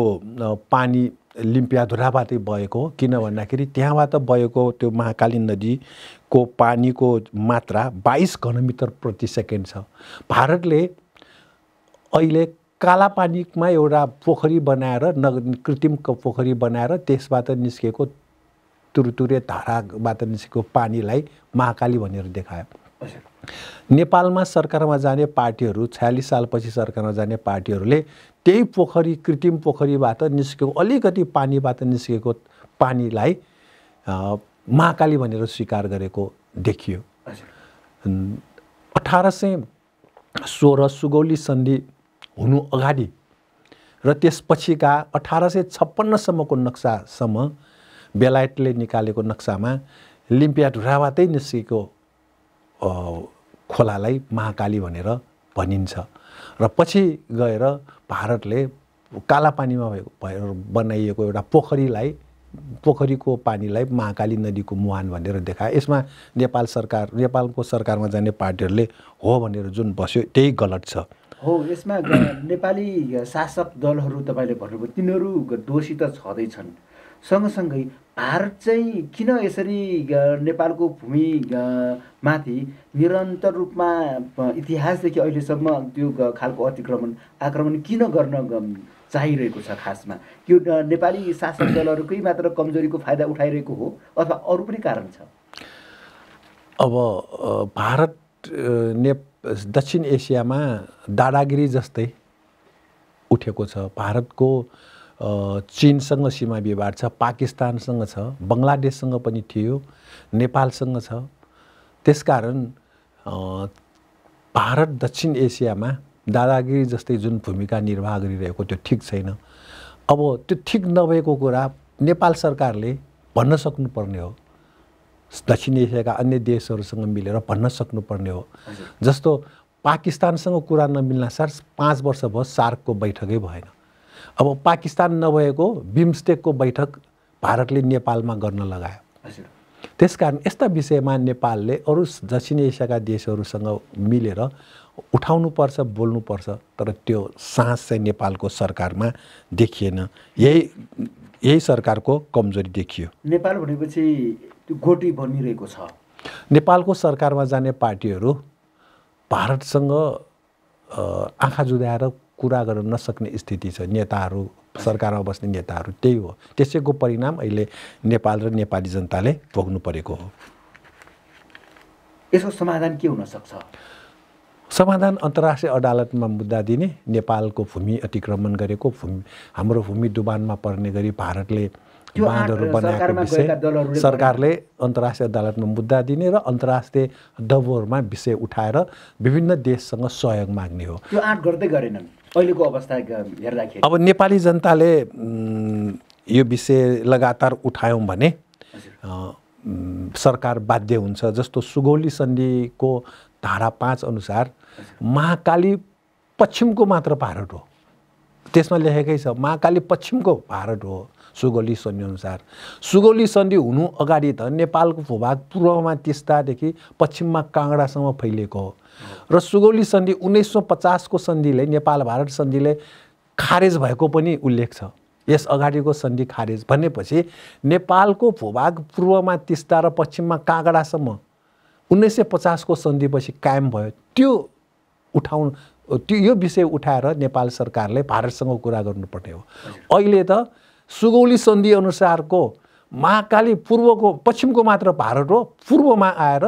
पानी लिम्पियाधुराबाटै भएको किन भन्दाखेरि त्यहाँबाट भएको त्यो महाकाली नदीको पानीको मात्रा बाइस घनमिटर प्रति सेकेन्ड छ भारतले अहिले काला पानीमा एउटा पोखरी बनाएर न कृत्रिम पोखरी बनाएर त्यसबाट निस्केको तुरतुरे धाराबाट निस्केको पानीलाई महाकाली भनेर देखायो नेपालमा सरकारमा जाने पार्टीहरू छयालिस सालपछि सरकारमा जाने पार्टीहरूले त्यही पोखरी कृत्रिम पोखरीबाट निस्केको अलिकति पानीबाट निस्केको पानीलाई महाकाली भनेर स्वीकार गरेको देखियो अठार सय सोह्र सुगौली सन्धि हुनु अगाडि र त्यसपछिका अठार सय छप्पन्नसम्मको नक्सासम्म बेलायतले निकालेको नक्सामा लिम्पिया ढुराबाटै निस्केको खोलालाई महाकाली भनेर भनिन्छ र पछि गएर भारतले काला पानीमा भएको भएर बनाइएको एउटा पोखरीलाई पोखरीको पानीलाई महाकाली नदीको मुहान भनेर देखाए यसमा नेपाल सरकार नेपालको सरकारमा जाने पार्टीहरूले हो भनेर जुन बस्यो त्यही गलत छ हो यसमा नेपाली शासक दलहरू तपाईँले भन्नुभयो तिनीहरू दोषी त छँदैछन् सँगसँगै भारत चाहिँ किन यसरी नेपालको भूमि माथि निरन्तर रूपमा इतिहासदेखि अहिलेसम्म त्यो खालको अतिक्रमण आक्रमण किन गर्न चाहिरहेको छ खासमा यो नेपाली शासक दलहरूकै मात्र कमजोरीको फाइदा उठाइरहेको हो अथवा अरू पनि कारण छ अब भारत ने दक्षिण एसियामा दादागिरी जस्तै उठेको छ भारतको चिनसँग सीमा विवाद छ पाकिस्तानसँग छ बङ्गलादेशसँग पनि थियो नेपालसँग छ त्यसकारण भारत दक्षिण एसियामा दादागिरी जस्तै जुन भूमिका निर्वाह गरिरहेको त्यो ठिक छैन अब त्यो ठिक नभएको कुरा नेपाल सरकारले भन्न सक्नुपर्ने हो दक्षिण एसियाका अन्य देशहरूसँग मिलेर भन्न सक्नुपर्ने हो जस्तो पाकिस्तानसँग कुरा नमिल्न साथ पाँच वर्ष भयो सार्कको बैठकै भएन अब पाकिस्तान नभएको बिमस्टेकको बैठक भारतले नेपालमा गर्न लगायो त्यस कारण यस्ता विषयमा नेपालले अरू दक्षिण एसियाका देशहरूसँग मिलेर उठाउनुपर्छ बोल्नुपर्छ तर त्यो साहस चाहिँ नेपालको सरकारमा देखिएन यही यही सरकारको कमजोरी देखियो नेपाल भनेपछि त्यो गोटी बनिरहेको छ नेपालको सरकारमा जाने पार्टीहरू भारतसँग आँखा जुदाएर कुरा गर्न नसक्ने स्थिति छ नेताहरू सरकारमा बस्ने नेताहरू त्यही हो त्यसैको परिणाम अहिले नेपाल र नेपाली जनताले भोग्नु परेको हो यसको समाधान के हुनसक्छ समाधान अन्तर्राष्ट्रिय अदालतमा मुद्दा दिने नेपालको भूमि अतिक्रमण गरेको भूमि हाम्रो भूमि डुबानमा पर्ने गरी भारतले बाँधहरू बनाएको विषय सरकारले अन्तर्राष्ट्रिय अदालतमा मुद्दा दिने र अन्तर्राष्ट्रिय दबोरमा विषय उठाएर विभिन्न देशसँग सहयोग माग्ने हो त्यो आँट गर्दै गरेनन् अहिलेको अवस्था हेर्दाखेरि अब नेपाली जनताले यो विषय लगातार उठायौँ भने सरकार बाध्य हुन्छ जस्तो सुगौली सन्धिको धारा पाँच अनुसार महाकाली पश्चिमको मात्र भारत हो त्यसमा लेखेकै छ महाकाली पश्चिमको भारत हो सुगौली अनुसार सुगौली सन्धि हुनु अगाडि त नेपालको भूभाग पूर्वमा तिस्तादेखि पश्चिममा काँगडासम्म फैलिएको हो र सुगौली सन्धि उन्नाइस सौ पचासको सन्धिले नेपाल भारत सन्धिले खारेज भएको पनि उल्लेख छ यस अगाडिको सन्धि खारेज भनेपछि नेपालको भूभाग पूर्वमा तिस्ता र पश्चिममा कागडासम्म उन्नाइस सय पचासको सन्धिपछि कायम भयो त्यो उठाउनु त्यो यो विषय उठाएर नेपाल सरकारले भारतसँग कुरा गर्नुपर्ने हो अहिले त सुगौली सन्धिअनुसारको महाकाली पूर्वको पश्चिमको मात्र भारत हो पूर्वमा आएर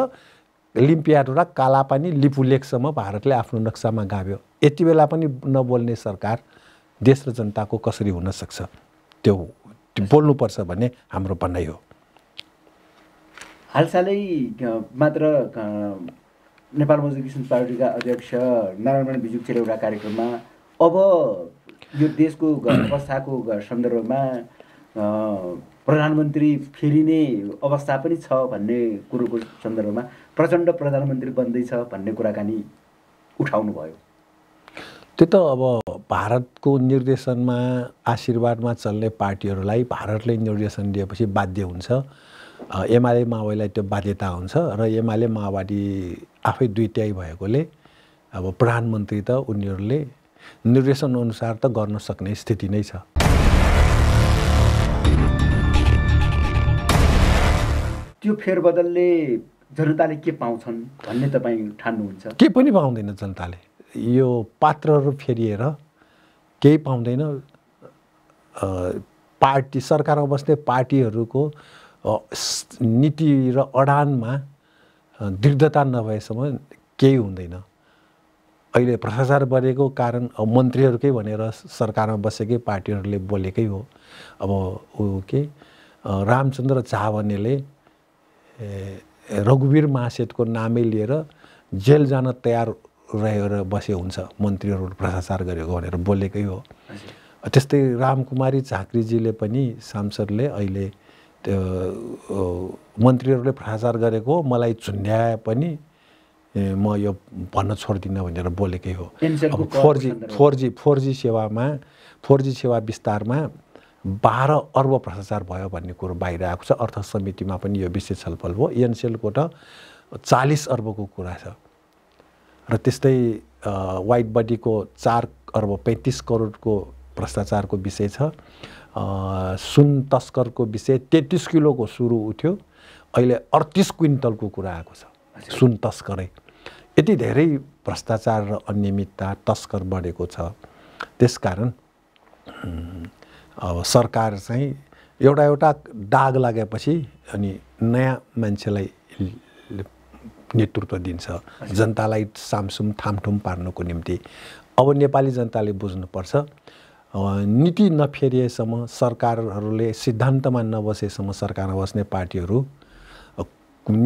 लिम्पियाड र कालापानी लिपुलेकसम्म भारतले आफ्नो नक्सामा गाभ्यो यति बेला पनि नबोल्ने सरकार देश र जनताको कसरी हुनसक्छ त्यो बोल्नुपर्छ भन्ने हाम्रो भनाइ हो हालसालै मात्र नेपाल मजदुर किसान पार्टीका अध्यक्ष नारायण बिजुक्सेल एउटा कार्यक्रममा अब यो देशको अवस्थाको सन्दर्भमा प्रधानमन्त्री फेरिने अवस्था पनि छ भन्ने कुरोको सन्दर्भमा प्रचण्ड प्रधानमन्त्री बन्दैछ भन्ने कुराकानी उठाउनुभयो त्यो त अब भारतको निर्देशनमा आशीर्वादमा चल्ने पार्टीहरूलाई भारतले निर्देशन दिएपछि बाध्य हुन्छ एमाले माओवादीलाई त्यो बाध्यता हुन्छ र एमाले माओवादी आफै दुईट्याइ भएकोले अब प्रधानमन्त्री त उनीहरूले निर्देशनअनुसार त गर्न सक्ने स्थिति नै छ त्यो फेरबदलले जनताले के पाउँछन् भन्ने तपाईँ ठान्नुहुन्छ के पनि पाउँदैन जनताले यो पात्रहरू फेरिएर केही पाउँदैन पार्टी सरकारमा बस्ने पार्टीहरूको नीति र अडानमा दृढता नभएसम्म केही हुँदैन अहिले भ्रष्टाचार बढेको कारण मन्त्रीहरूकै भनेर सरकारमा बसेकै पार्टीहरूले बोलेकै हो अब ऊ के रामचन्द्र भन्नेले रघुवीर महासेतको नामै लिएर जेल जान तयार रहेर बसे हुन्छ मन्त्रीहरू भ्रष्टाचार गरेको भनेर बोलेकै हो त्यस्तै रामकुमारी झाँक्रीजीले पनि सांसदले अहिले त्यो मन्त्रीहरूले भ्रष्टाचार गरेको मलाई झुन्ड्याए पनि म यो भन्न छोड्दिनँ भनेर बोलेकै हो अब four G four G four G सेवामा फोर जी सेवा विस्तारमा बाह्र अर्ब भ्रष्टाचार भयो भन्ने कुरो बाहिर आएको छ अर्थ समितिमा पनि यो विषय छलफल भयो एनसिएलको त चालिस अर्बको कुरा छ र त्यस्तै वाइट बडीको चार अर्ब पैँतिस करोडको भ्रष्टाचारको विषय छ सुन तस्करको विषय तेत्तिस किलोको सुरु उठ्यो अहिले अडतिस क्विन्टलको कुरा आएको छ सुन तस्करै यति धेरै भ्रष्टाचार र अनियमितता तस्कर बढेको छ त्यसकारण अब सरकार चाहिँ एउटा एउटा दाग लागेपछि अनि नयाँ मान्छेलाई नेतृत्व दिन्छ जनतालाई सामसुम थामथुम पार्नुको निम्ति अब नेपाली जनताले बुझ्नुपर्छ नीति नफेरिएसम्म सरकारहरूले सिद्धान्तमा नबसेसम्म सरकारमा बस्ने पार्टीहरू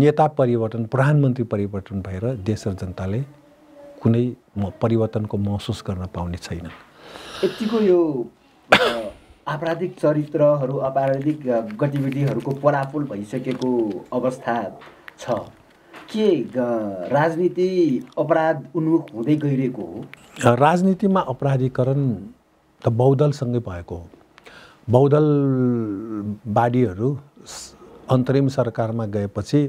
नेता परिवर्तन प्रधानमन्त्री परिवर्तन भएर देश र जनताले कुनै परिवर्तनको महसुस गर्न पाउने छैन यतिको यो आपराधिक चरित्रहरू आपराधिक गतिविधिहरूको परापुल भइसकेको अवस्था छ के राजनीति अपराध उन्मुख हुँदै गइरहेको हो राजनीतिमा अपराधीकरण त बहुदलसँगै भएको हो बहुदलवादीहरू अन्तरिम सरकारमा गएपछि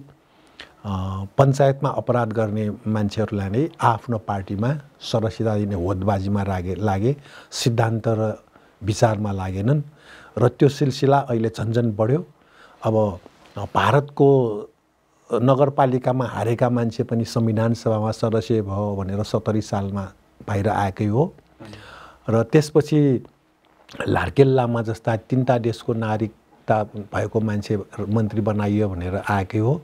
पञ्चायतमा अपराध गर्ने मान्छेहरूलाई नै आफ्नो पार्टीमा सदस्यता दिने होदबाजीमा लागे लागे सिद्धान्त र विचारमा लागेनन् र त्यो सिलसिला अहिले झन्झन बढ्यो अब भारतको नगरपालिकामा हारेका मान्छे पनि संविधान सभामा सदस्य भयो भनेर सत्तरी सालमा बाहिर आएकै हो र त्यसपछि लार्केल लामा जस्ता तिनवटा देशको नागरिकता भएको मान्छे मन्त्री बनाइयो भनेर आएकै हो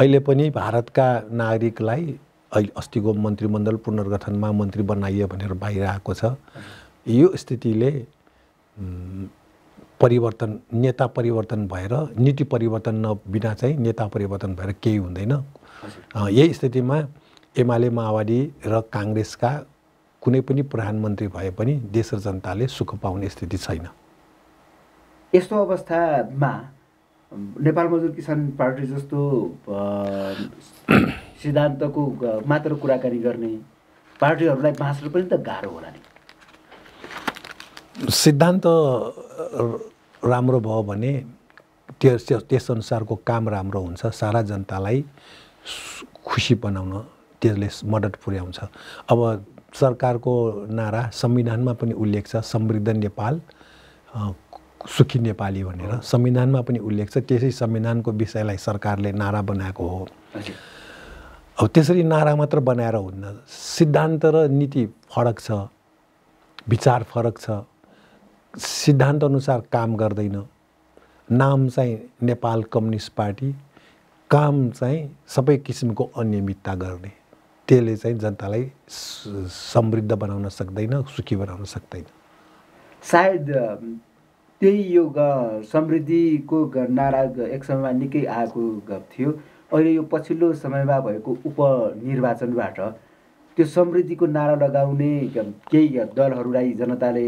अहिले पनि भारतका नागरिकलाई अहिले अस्तिको मन्त्रीमण्डल पुनर्गठनमा मन्त्री बनाइयो भनेर बाहिर आएको छ यो स्थितिले परिवर्तन नेता परिवर्तन भएर नीति परिवर्तन नबिना चाहिँ नेता परिवर्तन भएर केही हुँदैन यही स्थितिमा एमाले माओवादी र काङ्ग्रेसका कुनै पनि प्रधानमन्त्री भए पनि देश र जनताले सुख पाउने स्थिति छैन यस्तो अवस्थामा नेपाल मजदुर किसान पार्टी जस्तो सिद्धान्तको मात्र कुराकानी गर्ने पार्टीहरूलाई बाँच्नु पनि त गाह्रो होला नि सिद्धान्त राम्रो भयो भने त्यस त्यसअनुसारको काम राम्रो हुन्छ सारा जनतालाई खुसी बनाउन त्यसले मद्दत पुर्याउँछ अब सरकारको नारा संविधानमा पनि उल्लेख छ समृद्ध नेपाल सुखी नेपाली भनेर संविधानमा पनि उल्लेख छ त्यसै संविधानको विषयलाई सरकारले नारा बनाएको हो अब त्यसरी नारा मात्र बनाएर हुन्न सिद्धान्त र नीति फरक छ विचार फरक छ अनुसार काम गर्दैन नाम चाहिँ नेपाल कम्युनिस्ट पार्टी काम चाहिँ सबै किसिमको अनियमितता गर्ने त्यसले चाहिँ जनतालाई समृद्ध बनाउन सक्दैन सुखी बनाउन सक्दैन सायद त्यही यो समृद्धिको नारा एक समयमा निकै आएको थियो अहिले यो पछिल्लो समयमा भएको उपनिर्वाचनबाट त्यो समृद्धिको नारा लगाउने केही दलहरूलाई जनताले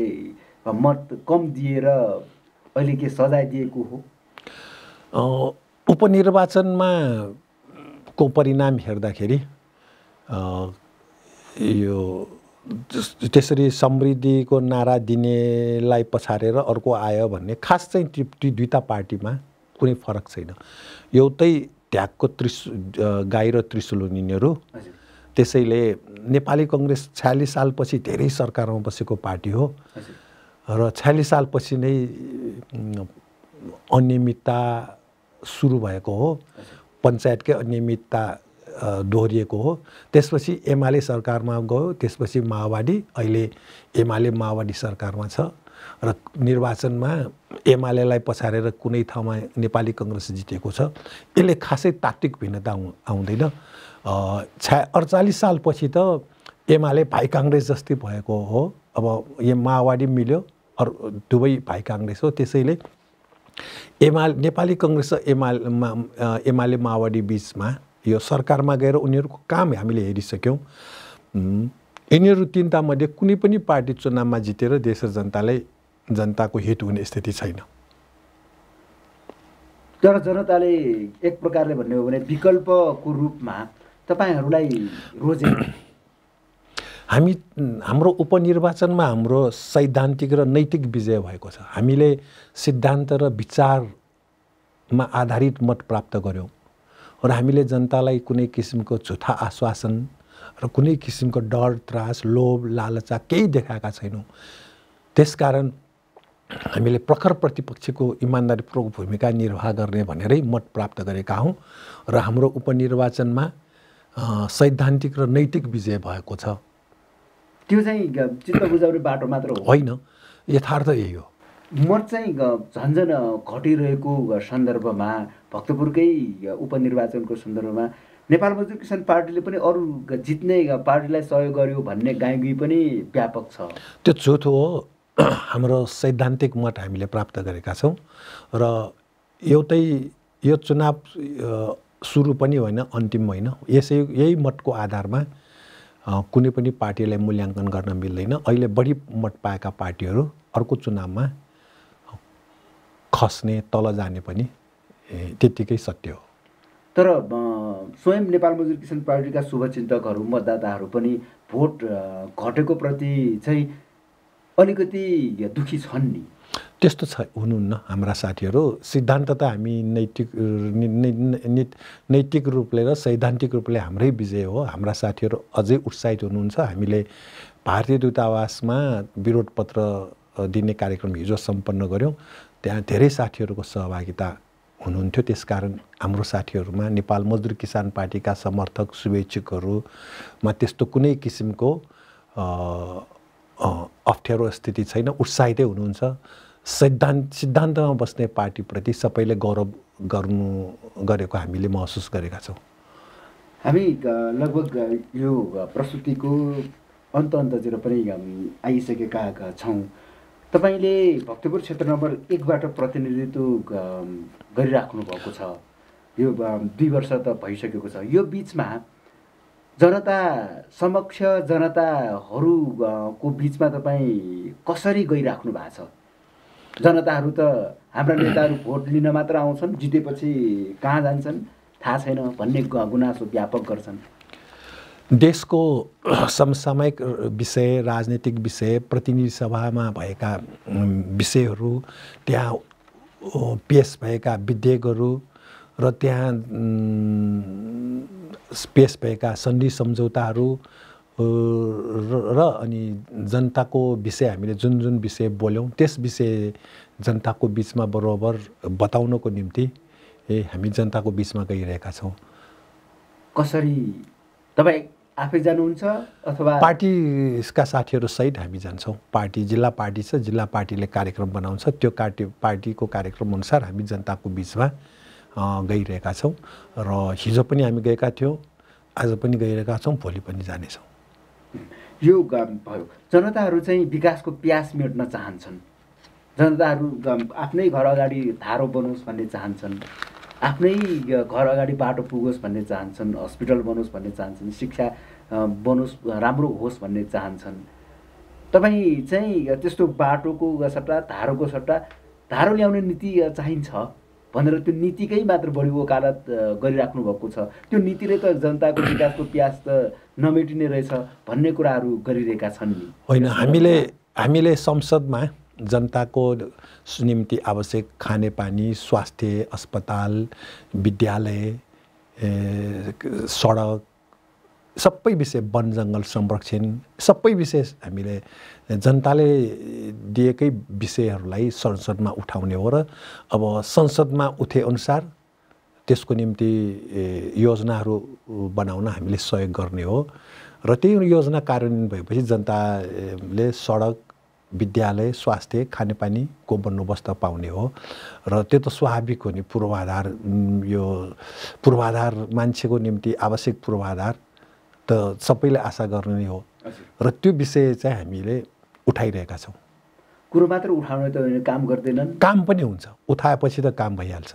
मत कम दिएर अहिले के सजाय दिएको हो उपनिर्वाचनमा को परिणाम हेर्दाखेरि यो त्यसरी समृद्धिको नारा दिनेलाई पछारेर अर्को आयो भन्ने खास चाहिँ ती ती दुईवटा पार्टीमा कुनै फरक छैन एउटै ढ्याकको त्रिस गाई र त्रिशुल त्यसैले नेपाली कङ्ग्रेस छ्यालिस सालपछि धेरै सरकारमा बसेको पार्टी हो र छयालिस सालपछि नै अनियमितता सुरु भएको हो पञ्चायतकै अनियमितता दोहोरिएको हो त्यसपछि एमाले सरकारमा गयो त्यसपछि माओवादी अहिले एमाले माओवादी सरकारमा छ र निर्वाचनमा एमालेलाई पछारेर कुनै ठाउँमा नेपाली कङ्ग्रेस जितेको छ यसले खासै तात्विक भिन्नता आउँदैन छ्या अडचालिस सालपछि त एमाले भाइ काङ्ग्रेस जस्तै भएको हो अब यो माओवादी मिल्यो अरू दुवै भाइ काङ्ग्रेस हो त्यसैले एमाले नेपाली कङ्ग्रेस र एमालेमा एमाले माओवादी बिचमा यो सरकारमा गएर उनीहरूको काम हामीले हेरिसक्यौँ यिनीहरू तिनवटामध्ये कुनै पनि पार्टी चुनावमा जितेर देश र जनतालाई जनताको हित हुने स्थिति छैन तर जनताले एक प्रकारले भन्ने हो भने विकल्पको रूपमा तपाईँहरूलाई रोजे हामी हाम्रो उपनिर्वाचनमा हाम्रो सैद्धान्तिक र नैतिक विजय भएको छ हामीले सिद्धान्त र विचारमा आधारित मत प्राप्त गऱ्यौँ र हामीले जनतालाई कुनै किसिमको झुठा आश्वासन र कुनै किसिमको डर त्रास लोभ लालचा केही देखाएका छैनौँ त्यसकारण हामीले प्रखर प्रतिपक्षको इमान्दारीपूर्वक भूमिका निर्वाह गर्ने भनेरै मत प्राप्त गरेका हौँ र हाम्रो उपनिर्वाचनमा सैद्धान्तिक र नैतिक विजय भएको छ त्यो चाहिँ चित्त बुझाउने बाटो मात्र होइन यथार्थ यही हो म चाहिँ झन्झन घटिरहेको सन्दर्भमा भक्तपुरकै उपनिर्वाचनको सन्दर्भमा नेपाल मजदुर किसान पार्टीले पनि अरू जित्ने पार्टीलाई सहयोग गर्यो भन्ने गाईगुई पनि व्यापक छ त्यो चौथो हो हाम्रो सैद्धान्तिक मत हामीले प्राप्त गरेका छौँ र एउटै यो चुनाव सुरु पनि होइन अन्तिम होइन यसै यही मतको आधारमा कुनै पनि पार्टीलाई मूल्याङ्कन गर्न मिल्दैन अहिले बढी मत पाएका पार्टीहरू अर्को चुनावमा खस्ने तल जाने पनि त्यत्तिकै सत्य हो तर स्वयं नेपाल मजदुर किसान पार्टीका शुभचिन्तकहरू मतदाताहरू पनि भोट घटेको प्रति चाहिँ अलिकति दुःखी छन् नि त्यस्तो छ हुनुहुन्न हाम्रा साथीहरू सिद्धान्त त हामी नैतिक नैतिक रूपले र सैद्धान्तिक रूपले हाम्रै विजय हो हाम्रा साथीहरू अझै उत्साहित हुनुहुन्छ हामीले भारतीय दूतावासमा विरोध पत्र दिने कार्यक्रम हिजो सम्पन्न गऱ्यौँ त्यहाँ धेरै साथीहरूको सहभागिता हुनुहुन्थ्यो त्यसकारण हाम्रो साथीहरूमा नेपाल मजदुर किसान पार्टीका समर्थक शुभेच्छुकहरूमा त्यस्तो कुनै किसिमको अप्ठ्यारो स्थिति छैन उत्साहितै हुनुहुन्छ सिद्धान्त सिद्धान्तमा बस्ने पार्टीप्रति सबैले गौरव गर्नु गरेको हामीले महसुस गरेका छौँ हामी लगभग यो प्रस्तुतिको अन्त अन्ततिर पनि आइसकेका छौँ तपाईँले भक्तपुर क्षेत्र नम्बर एकबाट प्रतिनिधित्व गरिराख्नु भएको छ यो दुई वर्ष त भइसकेको छ यो बिचमा जनता समक्ष जनताहरूको बिचमा तपाईँ कसरी गइराख्नु भएको छ जनताहरू त हाम्रा नेताहरू भोट लिन मात्र आउँछन् जितेपछि कहाँ जान्छन् थाहा छैन भन्ने गुनासो व्यापक गर्छन् देशको समसामयिक विषय राजनैतिक विषय प्रतिनिधि सभामा भएका विषयहरू त्यहाँ पेस भएका विधेयकहरू र त्यहाँ पेस भएका सन्धि सम्झौताहरू र अनि जनताको विषय हामीले जुन जुन विषय बोल्यौँ त्यस विषय जनताको बिचमा बराबर बताउनको निम्ति ए हामी जनताको बिचमा गइरहेका छौँ कसरी तपाईँ आफै जानुहुन्छ अथवा पार्टीका सहित हामी जान्छौँ पार्टी जिल्ला पार्टी छ जिल्ला पार्टीले कार्यक्रम बनाउँछ त्यो पार्टी पार्टीको अनुसार हामी जनताको बिचमा गइरहेका छौँ र हिजो पनि हामी गएका थियौँ आज पनि गइरहेका छौँ भोलि पनि जानेछौँ यो भयो जनताहरू चाहिँ विकासको प्यास मेट्न चाहन्छन् जनताहरू आफ्नै घर अगाडि धारो बनोस् भन्ने चाहन्छन् आफ्नै घर अगाडि बाटो पुगोस् भन्ने चाहन्छन् हस्पिटल बनोस् भन्ने चाहन्छन् शिक्षा बनोस् राम्रो होस् भन्ने चाहन्छन् तपाईँ चाहिँ त्यस्तो बाटोको सट्टा धारोको सट्टा धारो ल्याउने नीति चाहिन्छ भनेर त्यो नीतिकै मात्र बढी वकालत गरिराख्नु भएको छ त्यो नीतिले त जनताको विकासको प्यास त नमेटिने रहेछ भन्ने कुराहरू गरिरहेका छन् नि होइन हामीले हामीले संसदमा जनताको निम्ति आवश्यक खानेपानी स्वास्थ्य अस्पताल विद्यालय सडक सबै विषय वन जङ्गल संरक्षण सबै विषय हामीले जनताले दिएकै विषयहरूलाई संसदमा उठाउने हो र अब संसदमा उठेअनुसार त्यसको निम्ति योजनाहरू बनाउन हामीले सहयोग गर्ने हो र त्यही योजना कार्यान्वयन भएपछि जनताले सडक विद्यालय स्वास्थ्य खानेपानीको बन्दोबस्त पाउने हो र त्यो त स्वाभाविक हो नि पूर्वाधार यो पूर्वाधार मान्छेको निम्ति आवश्यक पूर्वाधार त सबैले आशा गर्ने हो र त्यो विषय चाहिँ हामीले उठाइरहेका छौँ कुरो मात्र उठाउने त काम गर्दैनन् काम पनि हुन्छ उठाएपछि त काम भइहाल्छ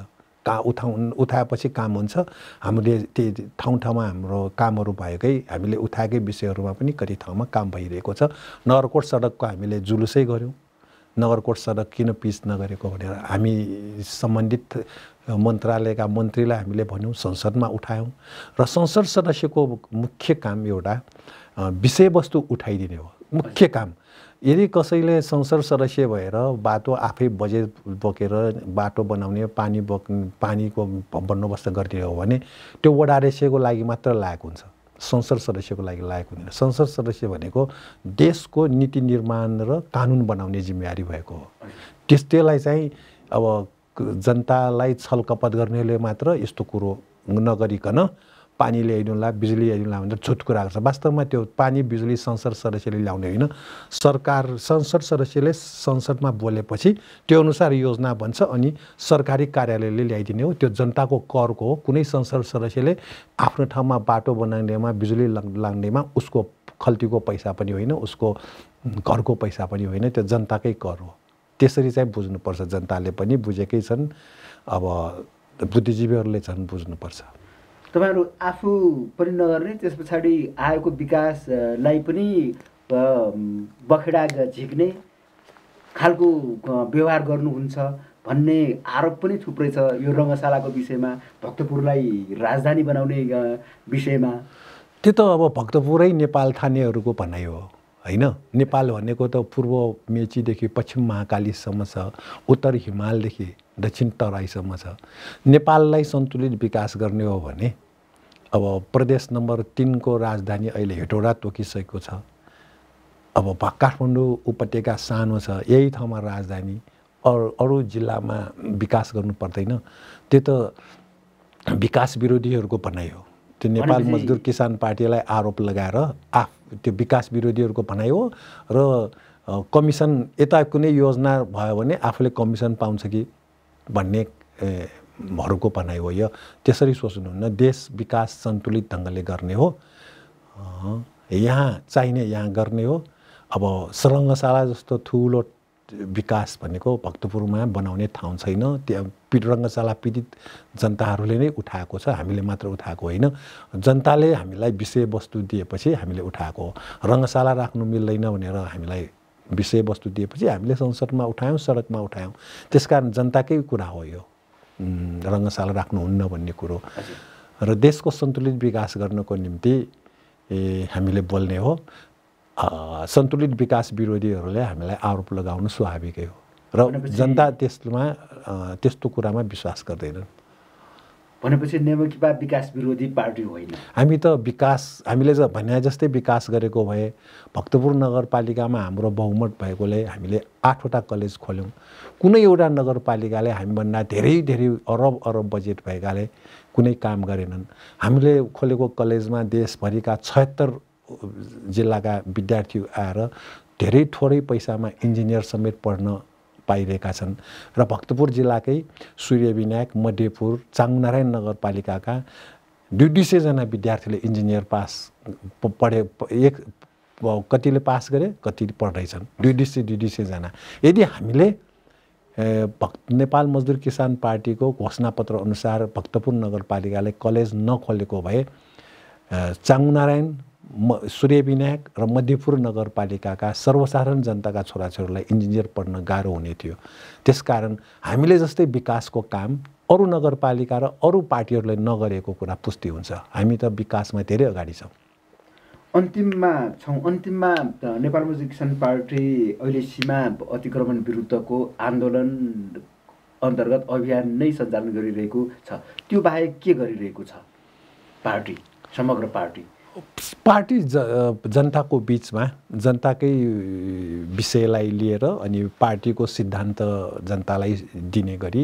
का उठाउ उठाएपछि काम हुन्छ हामीले त्यो ठाउँ ठाउँमा हाम्रो कामहरू भएकै हामीले उठाएकै विषयहरूमा पनि कति ठाउँमा काम भइरहेको छ नगरकोट सडकको हामीले जुलुसै गऱ्यौँ नगरकोट सडक किन पिच नगरेको भनेर हामी सम्बन्धित मन्त्रालयका मन्त्रीलाई हामीले भन्यौँ संसदमा उठायौँ र संसद सदस्यको मुख्य काम एउटा विषयवस्तु उठाइदिने हो मुख्य काम यदि कसैले संसार सदस्य भएर बाटो आफै बजेट बोकेर बाटो बनाउने पानी बोक् पानीको बन्दोबस्त गरिदियो हो भने त्यो वडा रेसेको लागि मात्र लायक हुन्छ संसद सदस्यको लागि लायक हुँदैन संसद सदस्य भनेको देशको नीति निर्माण र कानुन बनाउने जिम्मेवारी भएको हो त्यस त्यसलाई चाहिँ अब जनतालाई छलकपत गर्नेले मात्र यस्तो कुरो नगरिकन पानी ल्याइदिउँला बिजुली ल्याइदिउँला भनेर छुट कुराएको छ वास्तवमा त्यो पानी बिजुली संसद सदस्यले ल्याउने होइन सरकार संसद सदस्यले संसदमा बोलेपछि त्यो अनुसार योजना बन्छ अनि सरकारी कार्यालयले ल्याइदिने हो त्यो जनताको करको हो कुनै संसद सदस्यले आफ्नो ठाउँमा बाटो बनाउनेमा बिजुली लाग्नेमा उसको खल्तीको पैसा पनि होइन उसको घरको पैसा पनि होइन त्यो जनताकै कर हो त्यसरी चाहिँ बुझ्नुपर्छ जनताले पनि बुझेकै छन् अब बुद्धिजीवीहरूले झन् बुझ्नुपर्छ तपाईँहरू आफू पनि नगर्ने त्यस पछाडि आएको विकासलाई पनि बखेडा झिक्ने खालको व्यवहार गर्नुहुन्छ भन्ने आरोप पनि थुप्रै छ यो रङ्गशालाको विषयमा भक्तपुरलाई राजधानी बनाउने विषयमा त्यो त अब भक्तपुरै नेपाल थानेहरूको भनाइ हो होइन नेपाल भनेको त पूर्व मेचीदेखि पश्चिम महाकालीसम्म छ उत्तर हिमालदेखि दक्षिण तराईसम्म छ नेपाललाई सन्तुलित विकास गर्ने हो भने अब प्रदेश नम्बर तिनको राजधानी अहिले हेटौडा तोकिसकेको छ अब काठमाडौँ उपत्यका सानो छ यही ठाउँमा राजधानी अरू अरू जिल्लामा विकास गर्नु पर्दैन त्यो त विकास विरोधीहरूको भनाइ हो त्यो नेपाल मजदुर किसान पार्टीलाई आरोप लगाएर आफ त्यो विकास विरोधीहरूको भनाइ हो र कमिसन यता कुनै योजना भयो भने आफूले कमिसन पाउँछ कि भन्ने भरुको भनाइ हो यो त्यसरी सोच्नुहुन्न देश विकास सन्तुलित ढङ्गले गर्ने हो यहाँ चाहिने यहाँ गर्ने हो अब सरङ्गशाला जस्तो ठुलो विकास भनेको भक्तपुरमा बनाउने ठाउँ छैन त्यहाँ पीड रङ्गशाला पीडित जनताहरूले नै उठाएको छ हामीले मात्र उठाएको होइन जनताले हामीलाई विषयवस्तु दिएपछि हामीले उठाएको हो रङ्गशाला राख्नु मिल्दैन भनेर हामीलाई विषयवस्तु दिएपछि हामीले संसदमा उठायौँ सडकमा उठायौँ त्यस जनताकै कुरा हो यो रङ्गशाला राख्नुहुन्न भन्ने कुरो र देशको सन्तुलित विकास गर्नको निम्ति हामीले बोल्ने हो सन्तुलित विकास विरोधीहरूले हामीलाई आरोप लगाउनु स्वाभाविकै हो र जनता त्यसमा त्यस्तो कुरामा विश्वास गर्दैनन् भनेपछि नेवकिपा विकास विरोधी पार्टी होइन हामी त विकास हामीले ज भने जस्तै विकास गरेको भए भक्तपुर नगरपालिकामा हाम्रो बहुमत भएकोले हामीले आठवटा कलेज खोल्यौँ कुनै एउटा नगरपालिकाले हामीभन्दा धेरै धेरै अरब अरब बजेट भएकाले कुनै काम गरेनन् हामीले खोलेको कलेजमा देशभरिका छत्तर जिल्लाका विद्यार्थी आएर धेरै थोरै पैसामा इन्जिनियर समेत पढ्न पाइरहेका छन् र भक्तपुर जिल्लाकै सूर्यविनायक मध्यपुर चाङनारायण नगरपालिकाका दुई दुई सयजना विद्यार्थीले इन्जिनियर पास पढे एक कतिले पास गरे कति पढ्दैछन् दुई दुई सय दुई दुई सयजना यदि हामीले भक्त नेपाल मजदुर किसान पार्टीको घोषणापत्र अनुसार भक्तपुर नगरपालिकाले कलेज नखोलेको भए चाङनारायण म सूर्यविनायक र मध्यपुर नगरपालिकाका सर्वसाधारण जनताका छोराछोरीलाई इन्जिनियर पढ्न गाह्रो हुने थियो त्यसकारण हामीले जस्तै विकासको काम अरू नगरपालिका र अरू पार्टीहरूले नगरेको कुरा पुष्टि हुन्छ हामी त विकासमा धेरै अगाडि छौँ अन्तिममा छौँ अन्तिममा नेपाल मजदुर किसान पार्टी अहिले सीमा अतिक्रमण विरुद्धको आन्दोलन अन्तर्गत अभियान नै सञ्चालन गरिरहेको छ त्यो बाहेक के गरिरहेको छ पार्टी समग्र पार्टी पार्टी ज जनताको बिचमा जनताकै विषयलाई लिएर अनि पार्टीको सिद्धान्त जनतालाई दिने गरी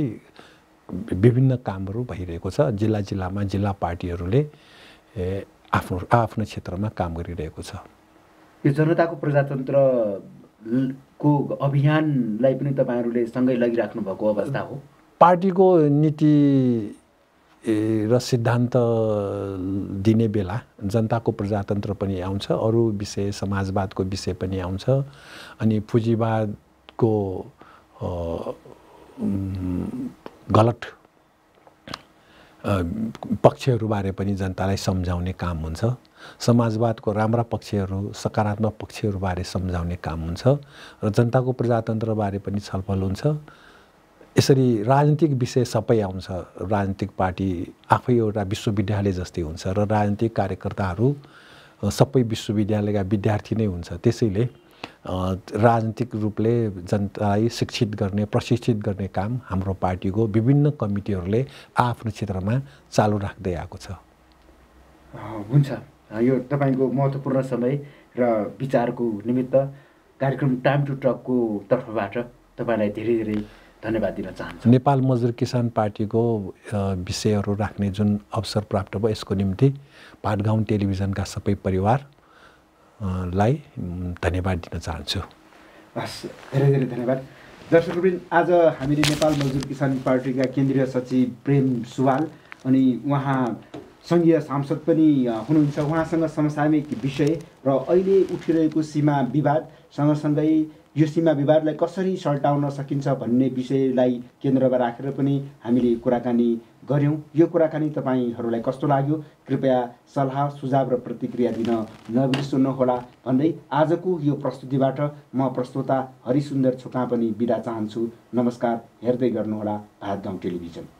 विभिन्न कामहरू भइरहेको छ जिल्ला जिल्लामा जिल्ला पार्टीहरूले आफ्नो आफ्नो क्षेत्रमा काम गरिरहेको छ यो जनताको प्रजातन्त्रको अभियानलाई पनि तपाईँहरूले सँगै लगिराख्नु भएको अवस्था हो पार्टीको नीति र सिद्धान्त दिने बेला जनताको प्रजातन्त्र पनि आउँछ अरू विषय समाजवादको विषय पनि आउँछ अनि पुँजीवादको गलत पक्षहरूबारे पनि जनतालाई सम्झाउने काम हुन्छ समाजवादको राम्रा पक्षहरू सकारात्मक पक्षहरूबारे सम्झाउने काम हुन्छ र जनताको प्रजातन्त्रबारे पनि छलफल हुन्छ यसरी राजनीतिक विषय सबै आउँछ राजनीतिक पार्टी आफै एउटा विश्वविद्यालय जस्तै हुन्छ र राजनीतिक कार्यकर्ताहरू सबै विश्वविद्यालयका विद्यार्थी नै हुन्छ त्यसैले राजनीतिक रूपले जनतालाई शिक्षित गर्ने प्रशिक्षित गर्ने काम हाम्रो पार्टीको विभिन्न कमिटीहरूले आफ्नो क्षेत्रमा चालु राख्दै आएको छ हुन्छ यो तपाईँको महत्त्वपूर्ण समय र विचारको निमित्त कार्यक्रम टाइम टु टकको तर्फबाट तपाईँलाई धेरै धेरै धन्यवाद दिन चाहन्छु नेपाल मजदुर किसान पार्टीको विषयहरू राख्ने जुन अवसर प्राप्त भयो यसको निम्ति पाटगाउँ टेलिभिजनका सबै परिवारलाई धन्यवाद दिन चाहन्छु हस् धेरै धेरै धन्यवाद दर्शक आज हामीले नेपाल मजदुर किसान पार्टीका केन्द्रीय सचिव प्रेम सुवाल अनि उहाँ सङ्घीय सांसद पनि हुनुहुन्छ उहाँसँग समसामयिक विषय र अहिले उठिरहेको सीमा विवाद सँगसँगै यो सीमा विवादलाई कसरी सल्टाउन सकिन्छ भन्ने विषयलाई केन्द्रमा राखेर पनि हामीले कुराकानी गऱ्यौँ यो कुराकानी तपाईँहरूलाई कस्तो लाग्यो कृपया सल्लाह सुझाव र प्रतिक्रिया दिन नबिर्सुनुहोला भन्दै आजको यो प्रस्तुतिबाट म प्रस्तोता हरिसुन्दर छोका पनि बिदा चाहन्छु नमस्कार हेर्दै गर्नुहोला भारत गाउँ टेलिभिजन